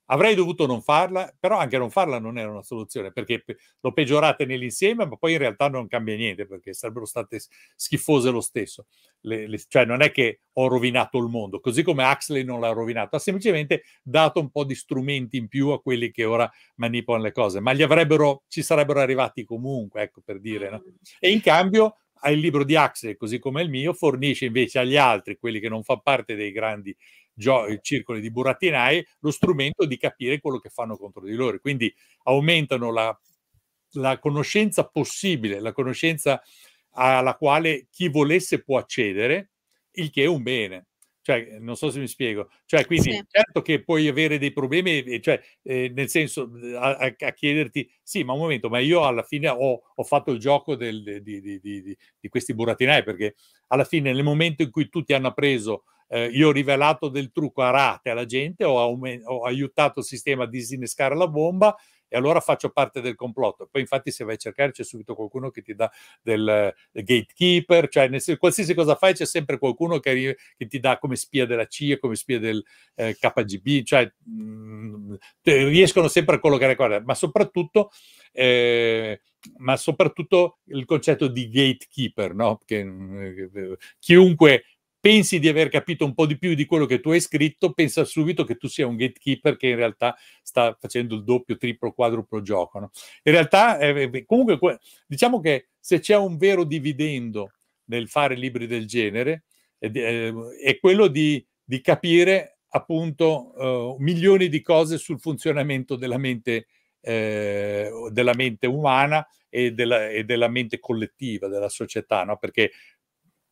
Avrei dovuto non farla, però anche non farla non era una soluzione perché lo peggiorate nell'insieme, ma poi in realtà non cambia niente perché sarebbero state schifose lo stesso. Le, le, cioè, non è che ho rovinato il mondo, così come Axley non l'ha rovinato, ha semplicemente dato un po' di strumenti in più a quelli che ora manipolano le cose, ma avrebbero, ci sarebbero arrivati comunque, ecco per dire. No? Ah. E in cambio il libro di Axley, così come il mio, fornisce invece agli altri, quelli che non fanno parte dei grandi gio- circoli di burattinai lo strumento di capire quello che fanno contro di loro. Quindi aumentano la, la conoscenza possibile, la conoscenza alla quale chi volesse può accedere, il che è un bene. Cioè, eh, non so se mi spiego. Cioè, quindi sì. certo che puoi avere dei problemi, cioè, eh, nel senso mhmm, a, a, a, chiederti, sì, ma un momento, ma io alla fine ho, ho fatto il gioco del, di, di, di, di, questi burattinai, perché alla fine nel momento in cui tutti hanno preso, eh, io ho rivelato del trucco a rate alla gente, ho, ho aiutato il sistema a disinnescare la bomba, allora faccio parte del complotto. Poi infatti se vai a cercare c'è subito qualcuno che ti dà del, del eh, gatekeeper, cioè nel, qualsiasi cosa fai c'è sempre qualcuno che, che, ti dà come spia della CIA, come spia del eh, KGB, cioè mh, mm, riescono sempre a collocare qua, ma soprattutto... Eh, ma soprattutto il concetto di gatekeeper, no? Che, mm, eh, chiunque pensi di aver capito un po' di più di quello che tu hai scritto, pensa subito che tu sia un gatekeeper che in realtà sta facendo il doppio, triplo, quadruplo gioco. No? In realtà, eh, eh comunque, diciamo che se c'è un vero dividendo nel fare libri del genere, eh, è quello di, di capire appunto eh, milioni di cose sul funzionamento della mente, eh, della mente umana e della, e della, mente collettiva, della società, no? perché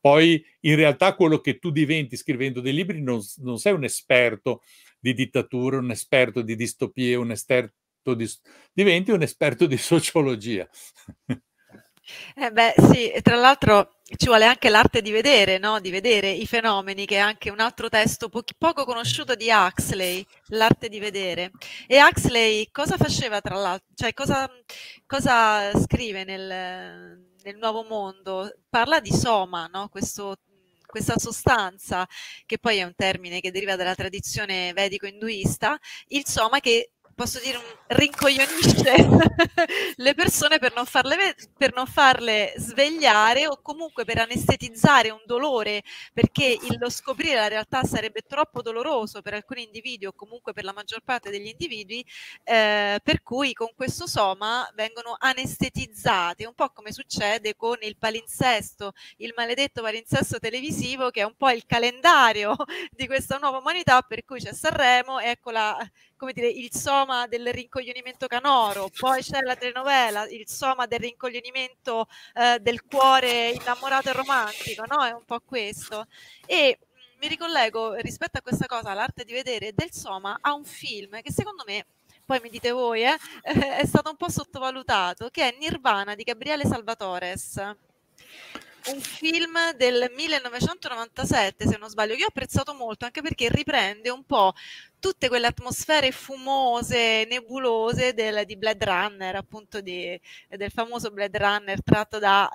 poi in realtà quello che tu diventi scrivendo dei libri non, non sei un esperto di dittatura, un esperto di distopie, un esperto di... diventi un esperto di sociologia. Eh beh, sì, tra l'altro ci vuole anche l'arte di vedere, no? di vedere i fenomeni, che è anche un altro testo po- poco conosciuto di Huxley, l'arte di vedere. E Huxley cosa faceva tra l'altro? Cioè, cosa, cosa scrive nel, nel Nuovo Mondo parla di soma, no? Questo, questa sostanza, che poi è un termine che deriva dalla tradizione vedico-induista, il soma che posso dire, un, rincoglionisce le persone per non, farle, per non, farle, svegliare o comunque per anestetizzare un dolore, perché lo scoprire la realtà sarebbe troppo doloroso per alcuni individui o comunque per la maggior parte degli individui, eh, per cui con questo soma vengono anestetizzate, un po' come succede con il palinsesto, il maledetto palinsesto televisivo che è un po' il calendario di questa nuova umanità, per cui c'è Sanremo, eccola come dire, il soma del rincoglionimento canoro, poi c'è la telenovela, il soma del rincoglionimento eh, del cuore innamorato e romantico, no? È un po' questo. E mm, mi ricollego rispetto a questa cosa, l'arte di vedere del soma a un film che secondo me poi mi dite voi, eh, è stato un po' sottovalutato, che è Nirvana di Gabriele Salvatores. Un film del 1997, se non sbaglio, che ho apprezzato molto anche perché riprende un po' tutte quelle atmosfere fumose, nebulose del, di Blade Runner, appunto di, del famoso Blade Runner tratto da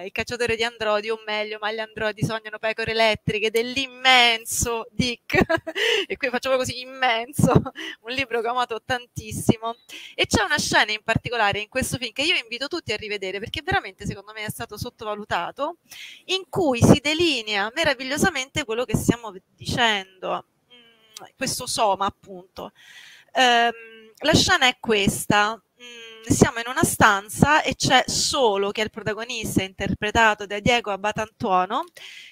eh, Il cacciatore di androidi, o meglio, ma gli androidi sognano pecore elettriche, dell'immenso Dick, e qui facciamo così immenso, un libro che ho amato tantissimo. E c'è una scena in particolare in questo film che io invito tutti a rivedere, perché veramente secondo me è stato sottovalutato, in cui si delinea meravigliosamente quello che stiamo dicendo questo soma appunto. Eh, la scena è questa, mm, siamo in una stanza e c'è solo che è il protagonista interpretato da Diego Abatantuono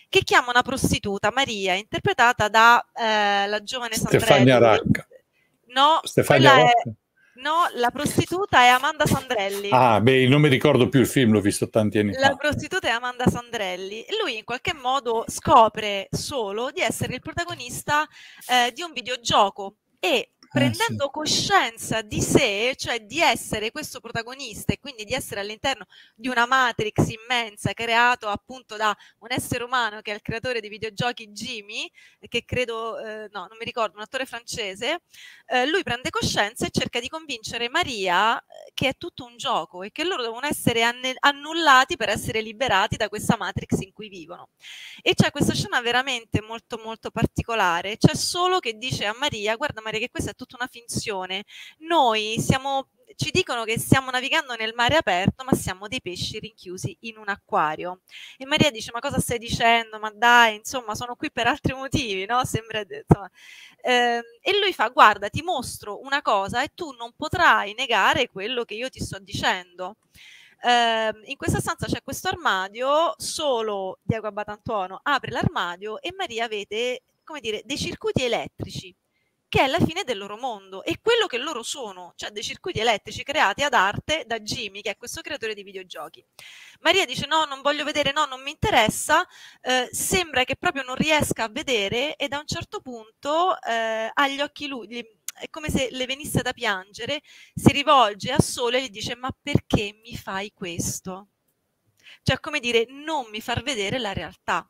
che chiama una prostituta Maria interpretata da eh, la giovane Stefania Racca. No, Stefania Racca. È... No, la prostituta è Amanda Sandrelli. Ah, beh, non mi ricordo più il film, l'ho visto tanti anni fa. La prostituta è Amanda Sandrelli. lui in qualche modo scopre solo di essere il protagonista eh, di un videogioco e prendendo eh sì. coscienza di sé, cioè di essere questo protagonista e quindi di essere all'interno di una matrix immensa creato appunto da un essere umano che è il creatore dei videogiochi Jimmy, eh, che credo, eh, no, non mi ricordo, un attore francese, eh, lui prende coscienza e cerca di convincere Maria eh, che è tutto un gioco e che loro devono essere anne- annullati per essere liberati da questa matrix in cui vivono. E c'è questa scena veramente molto molto particolare, c'è solo che dice a Maria, guarda Maria che questo è tutto tutta una finzione. Noi siamo ci dicono che stiamo navigando nel mare aperto, ma siamo dei pesci rinchiusi in un acquario. E Maria dice: Ma cosa stai dicendo? Ma dai, insomma, sono qui per altri motivi, no? Sembra. Insomma. Eh, e lui fa: Guarda, ti mostro una cosa e tu non potrai negare quello che io ti sto dicendo. Eh, in questa stanza c'è questo armadio, solo Diego Abbatantuono apre l'armadio e Maria vede, come dire, dei circuiti elettrici che è la fine del loro mondo e quello che loro sono, cioè dei circuiti elettrici creati ad arte da Jimmy, che è questo creatore di videogiochi. Maria dice no, non voglio vedere, no, non mi interessa, eh, sembra che proprio non riesca a vedere e da un certo punto eh, ha occhi lui, gli, è come se le venisse da piangere, si rivolge a Sole e gli dice ma perché mi fai questo? Cioè come dire non mi far vedere la realtà.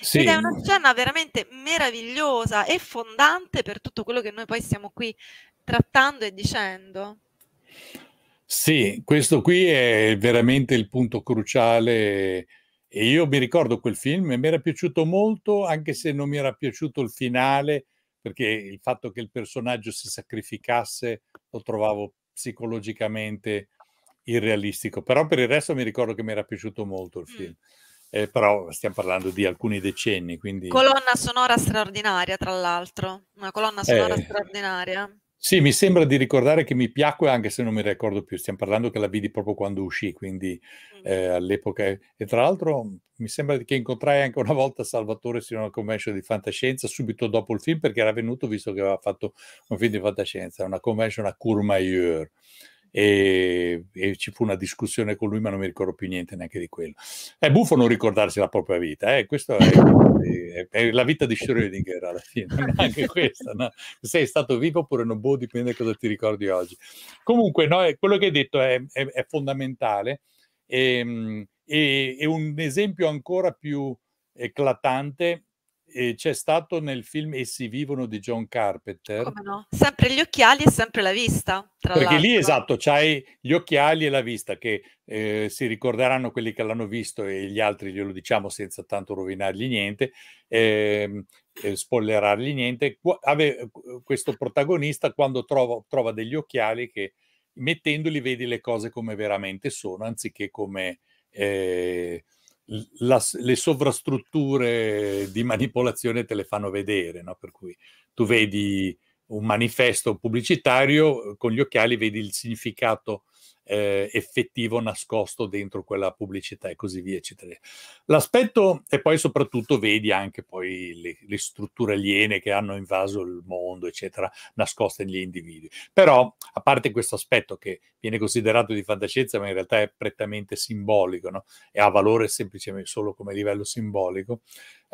Sì. Ed è una scena veramente meravigliosa e fondante per tutto quello che noi poi stiamo qui trattando e dicendo. Sì, questo qui è veramente il punto cruciale. E io mi ricordo quel film e mi era piaciuto molto, anche se non mi era piaciuto il finale, perché il fatto che il personaggio si sacrificasse lo trovavo psicologicamente irrealistico. Però per il resto mi ricordo che mi era piaciuto molto il mm. film. Mm eh, però stiamo parlando di alcuni decenni. Quindi... Colonna sonora straordinaria, tra l'altro, una colonna sonora eh, straordinaria. Sì, mi sembra di ricordare che mi piacque anche se non mi ricordo più, stiamo parlando che la vidi proprio quando uscì, quindi mm. eh, all'epoca... E tra l'altro mi sembra che incontrai anche una volta Salvatore su una convention di fantascienza subito dopo il film perché era venuto visto che aveva fatto un film di fantascienza, una convention a Courmayeur e, e, ci fu una discussione con lui, ma non mi ricordo più niente neanche di quello. È buffo non ricordarsi la propria vita, eh? questa è, è, è, la vita di Schrödinger alla fine, anche questa, no? sei stato vivo oppure no, boh, dipende da cosa ti ricordi oggi. Comunque, no, quello che hai detto è, è fondamentale e, ehm, e, e, un esempio ancora più eclatante eh, c'è stato nel film Essi vivono di John Carpenter. Come no? Sempre gli occhiali e sempre la vista. Perché l'altro. lì esatto, c'hai gli occhiali e la vista che eh, si ricorderanno quelli che l'hanno visto e gli altri glielo diciamo senza tanto rovinargli niente, eh, spollerargli niente. Qu- ave- questo protagonista quando trova, trova degli occhiali che mettendoli vedi le cose come veramente sono anziché come... Eh, la, le sovrastrutture di manipolazione te le fanno vedere, no? per cui tu vedi un manifesto pubblicitario, con gli occhiali vedi il significato eh, effettivo nascosto dentro quella pubblicità e così via, eccetera. L'aspetto, e poi soprattutto vedi anche poi le, le, strutture aliene che hanno invaso il mondo, eccetera, nascoste negli individui. Però, a parte questo aspetto che viene considerato di fantascienza, ma in realtà è prettamente simbolico, no? e ha valore semplicemente solo come livello simbolico,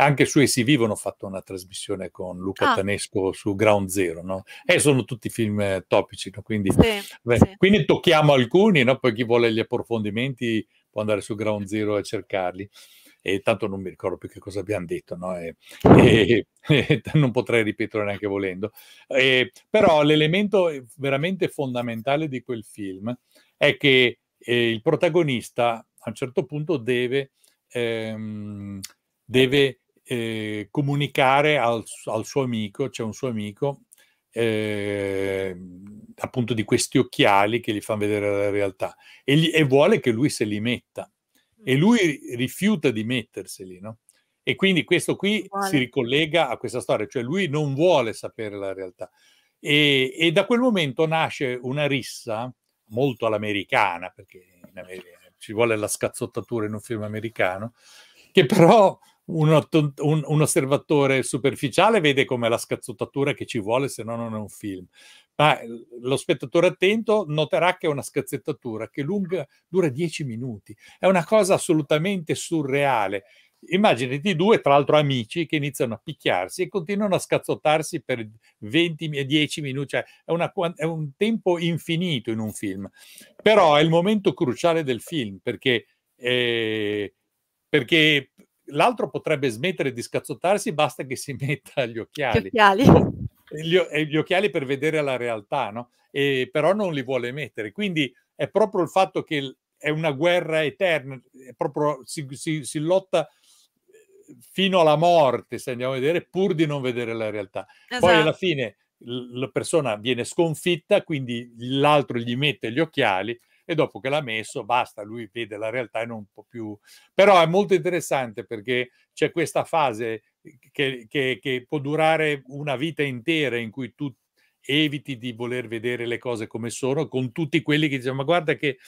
anche su Essi Vivo ho fatto una trasmissione con Luca ah. Tanesco su Ground Zero, no? E sono tutti film eh, topici, no? quindi, sì, beh, sì. quindi, tocchiamo alcuni, no? Poi chi vuole gli approfondimenti può andare su Ground Zero a cercarli. E tanto non mi ricordo più che cosa abbiamo detto, no? e, e, e, non potrei ripeterlo neanche volendo. E, però l'elemento eh, veramente fondamentale di quel film è che eh, il protagonista a un certo punto deve, ehm, deve eh, comunicare al, al, suo amico, c'è un suo amico, eh, appunto di questi occhiali che gli fanno vedere la realtà e, gli, e, vuole che lui se li metta e lui rifiuta di metterseli, no? E quindi questo qui si ricollega a questa storia, cioè lui non vuole sapere la realtà. E, e da quel momento nasce una rissa molto all'americana, perché America, ci vuole la scazzottatura in un film americano, che però un, un, un, osservatore superficiale vede come la scazzottatura che ci vuole, se no non è un film. Ma eh, lo spettatore attento noterà che è una scazzettatura che lunga, dura dieci minuti. È una cosa assolutamente surreale. Immaginati due, tra l'altro, amici che iniziano a picchiarsi e continuano a scazzottarsi per 20 e 10 minuti, cioè è, una, è un tempo infinito in un film. Però è il momento cruciale del film perché, eh, perché l'altro potrebbe smettere di scazzottarsi, basta che si metta gli occhiali. Gli occhiali. Gli, gli occhiali per vedere la realtà, no? E, però non li vuole mettere. Quindi è proprio il fatto che è una guerra eterna, proprio, si, si, si lotta eh, fino alla morte, se andiamo a vedere, pur di non vedere la realtà. Esatto. Poi alla esatto. fine la persona viene sconfitta, quindi l'altro gli mette gli occhiali e dopo che l'ha messo basta, lui vede la realtà e non può più. Però è molto interessante perché c'è questa fase eh, che, che, che può durare una vita intera in cui tu eviti di voler vedere le cose come sono con tutti quelli che dicono ma guarda che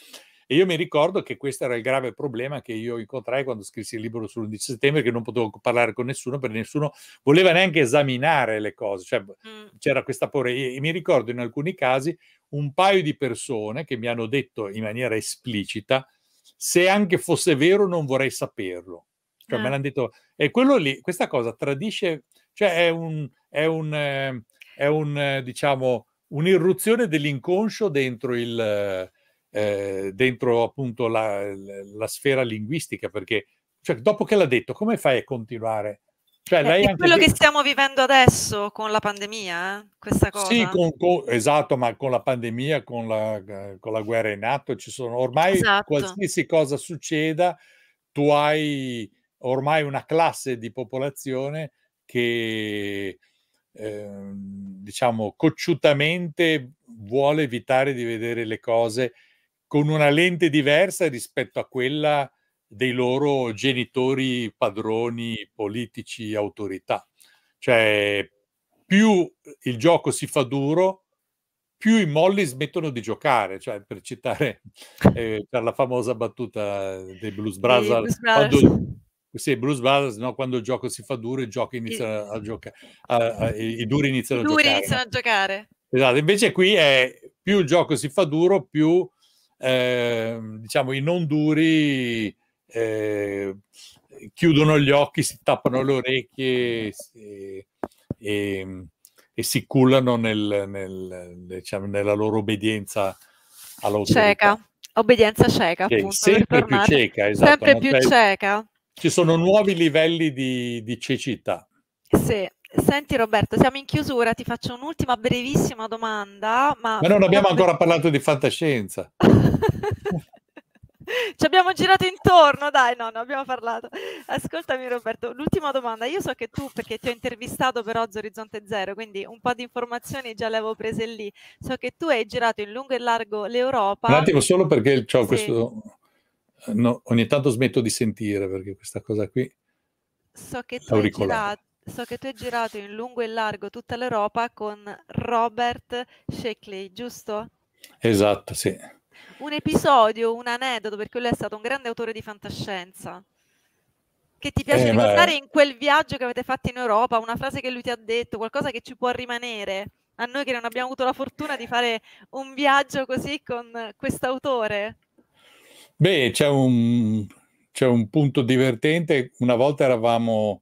e io mi ricordo che questo era il grave problema che io incontrai quando scrissi il libro sull'11 settembre, che non potevo parlare con nessuno perché nessuno voleva neanche esaminare le cose. Cioè, mm. C'era questa paura. E mi ricordo in alcuni casi un paio di persone che mi hanno detto in maniera esplicita, se anche fosse vero non vorrei saperlo. Cioè ah. me l'hanno detto, e quello lì, questa cosa tradisce, cioè è un, è un, è un diciamo, un'irruzione dell'inconscio dentro il... Eh, dentro appunto la, la, la sfera linguistica perché cioè, dopo che l'ha detto, come fai a continuare cioè, eh, lei è quello che... che stiamo vivendo adesso con la pandemia, eh, questa cosa. Sì, con, con, esatto, ma con la pandemia, con la, con la, guerra in atto, ci sono ormai esatto. qualsiasi cosa succeda, tu hai ormai una classe di popolazione che eh, diciamo cocciutamente vuole evitare di vedere le cose con una lente diversa rispetto a quella dei loro genitori padroni politici autorità. Cioè, più il gioco si fa duro, più i molli smettono di giocare, cioè per citare eh, per la famosa battuta dei Blues Brothers, quando, sì, Blues Brothers, no, quando il gioco si fa duro, i giochi iniziano a giocare, i duri iniziano, i duri a, giocare, iniziano a giocare. Esatto, invece qui è più il gioco si fa duro, più eh, diciamo i non duri eh, chiudono gli occhi, si tappano le orecchie e, e, e si cullano nel, nel, diciamo, nella loro obbedienza all'autorità. Cieca, obbedienza cieca, che appunto. Sempre più cieca, esatto. Sempre più c'è... cieca. Ci sono nuovi livelli di, di cecità. Sì. Senti Roberto, siamo in chiusura, ti faccio un'ultima brevissima domanda. Ma, ma non abbiamo ancora parlato di fantascienza. ci abbiamo girato intorno, dai, no, no, abbiamo parlato. Ascoltami Roberto, l'ultima domanda, io so che tu, perché ti ho intervistato per Ozzo Orizzonte Zero, quindi un po' di informazioni già le avevo prese lì, so che tu hai girato in lungo e largo l'Europa. Un attimo, solo perché ho sì. questo... No, ogni tanto smetto di sentire perché questa cosa qui... So che tu hai girato so che tu hai girato in lungo e largo tutta l'Europa con Robert Sheckley, giusto? Esatto, sì un episodio, un aneddoto, perché lui è stato un grande autore di fantascienza. Che ti piace eh, ricordare beh. in quel viaggio che avete fatto in Europa, una frase che lui ti ha detto, qualcosa che ci può rimanere a noi che non abbiamo avuto la fortuna di fare un viaggio così con quest'autore? Beh, c'è un, c'è un punto divertente. Una volta eravamo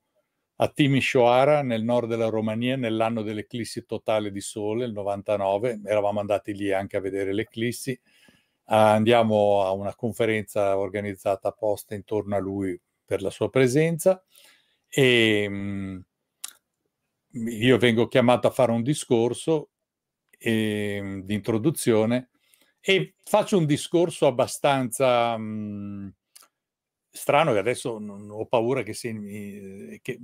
a Timisoara, nel nord della Romania, nell'anno dell'eclissi totale di sole, il 99. Eravamo andati lì anche a vedere l'eclissi andiamo a una conferenza organizzata apposta intorno a lui per la sua presenza e ehm, io vengo chiamato a fare un discorso e, ehm, di introduzione e faccio un discorso abbastanza mh, mm, strano che adesso non, ho paura che, se, che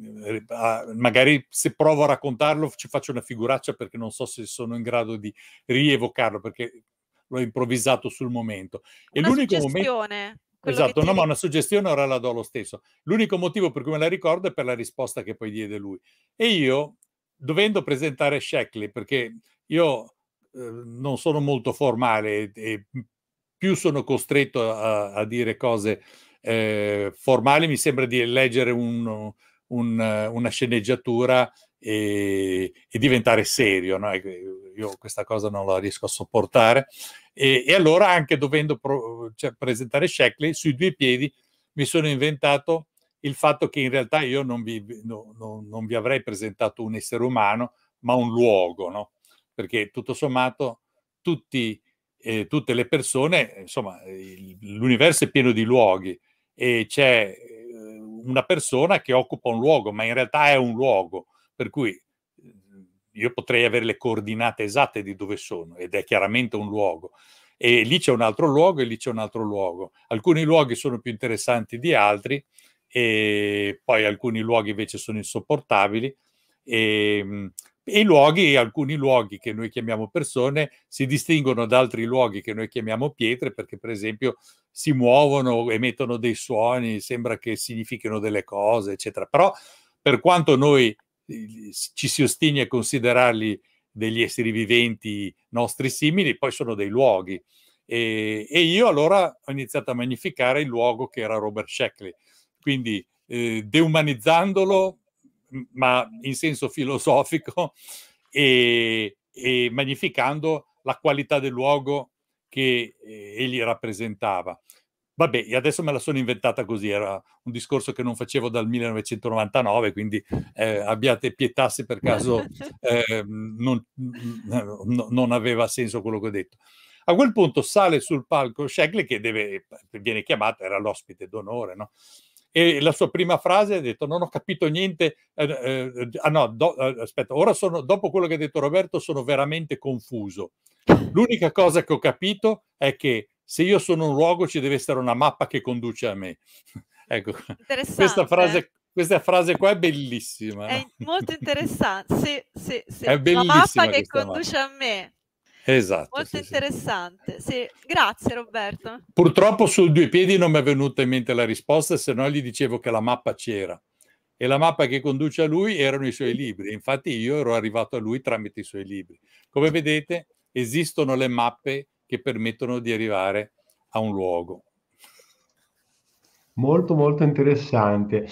magari se provo a raccontarlo ci faccio una figuraccia perché non so se sono in grado di rievocarlo perché l'ho improvvisato sul momento. E una l'unico momento... Esatto, no, ma una suggestione ora la do lo stesso. L'unico motivo per cui me la ricordo è per la risposta che poi diede lui. E io, dovendo presentare Shackley, perché io eh, non sono molto formale e più sono costretto a, a dire cose eh, formali, mi sembra di leggere un, un, una sceneggiatura e, e diventare serio. No? Io questa cosa non la riesco a sopportare. E, e allora, anche dovendo pro, cioè, presentare Shackley sui due piedi, mi sono inventato il fatto che in realtà io non vi, no, no, non vi avrei presentato un essere umano, ma un luogo, no? perché tutto sommato tutti, eh, tutte le persone, insomma, il, l'universo è pieno di luoghi e c'è eh, una persona che occupa un luogo, ma in realtà è un luogo, per cui eh, io potrei avere le coordinate esatte di dove sono ed è chiaramente un luogo. E lì c'è un altro luogo e lì c'è un altro luogo. Alcuni luoghi sono più interessanti di altri e poi alcuni luoghi invece sono insopportabili. E, ehm, e i luoghi, alcuni luoghi che noi chiamiamo persone, si distinguono da altri luoghi che noi chiamiamo pietre perché, per esempio, si muovono, emettono dei suoni, sembra che significhino delle cose, eccetera. Però, per quanto noi ci si ostini a considerarli degli esseri viventi nostri simili, poi sono dei luoghi. E, e io allora ho iniziato a magnificare il luogo che era Robert Sheckley, quindi eh, deumanizzandolo, ma in senso filosofico, e, e magnificando la qualità del luogo che eh, egli rappresentava. Vabbè, adesso me la sono inventata così, era un discorso che non facevo dal 1999, quindi eh, abbiate pietà se per caso eh, non, non, aveva senso quello che ho detto. A quel punto sale sul palco Shagley che deve, viene chiamato, era l'ospite d'onore, no? E la sua prima frase ha detto non ho capito niente, eh, eh ah no, do, eh, aspetta, ora sono, dopo quello che ha detto Roberto sono veramente confuso. L'unica cosa che ho capito è che se io sono un luogo ci deve essere una mappa che conduce a me. ecco, questa frase, questa frase qua è bellissima. È molto interessante. Sì, sì, sì. È bellissima la mappa che conduce mappa. a me. Esatto. Molto sì, interessante. Sì. sì. grazie Roberto. Purtroppo su due piedi non mi è venuta in mente la risposta, se no gli dicevo che la mappa c'era. E la mappa che conduce a lui erano i suoi libri. Infatti io ero arrivato a lui tramite i suoi libri. Come vedete, esistono le mappe che permettono di arrivare a un luogo. Molto molto interessante.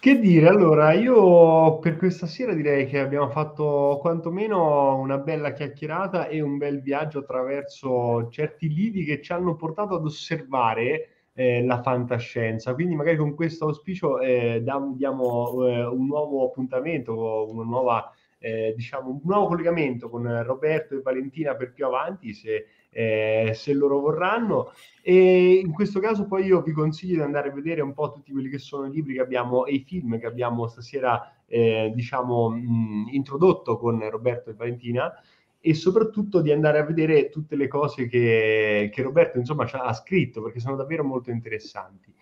Che dire, allora io per questa sera direi che abbiamo fatto quantomeno una bella chiacchierata e un bel viaggio attraverso certi lidi che ci hanno portato ad osservare eh, la fantascienza. Quindi magari con questo auspicio eh, diamo eh, un nuovo appuntamento, una nuova, eh, diciamo, un nuovo collegamento con Roberto e Valentina per più avanti, se eh, se loro vorranno. E in questo caso poi io vi consiglio di andare a vedere un po' tutti quelli che sono i libri che abbiamo e i film che abbiamo stasera, eh, diciamo, mh, introdotto con Roberto e Valentina e soprattutto di andare a vedere tutte le cose che, che Roberto insomma ha scritto perché sono davvero molto interessanti.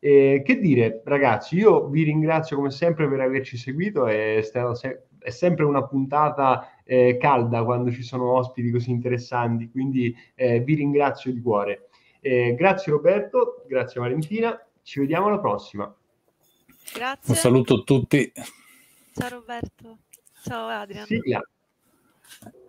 Eh, che dire, ragazzi, io vi ringrazio come sempre per averci seguito, è, stata, è sempre una puntata eh, calda quando ci sono ospiti così interessanti, quindi eh, vi ringrazio di cuore. Eh, grazie Roberto, grazie Valentina, ci vediamo alla prossima. Grazie. Un saluto a tutti. Ciao Roberto, ciao Adrian. Sì,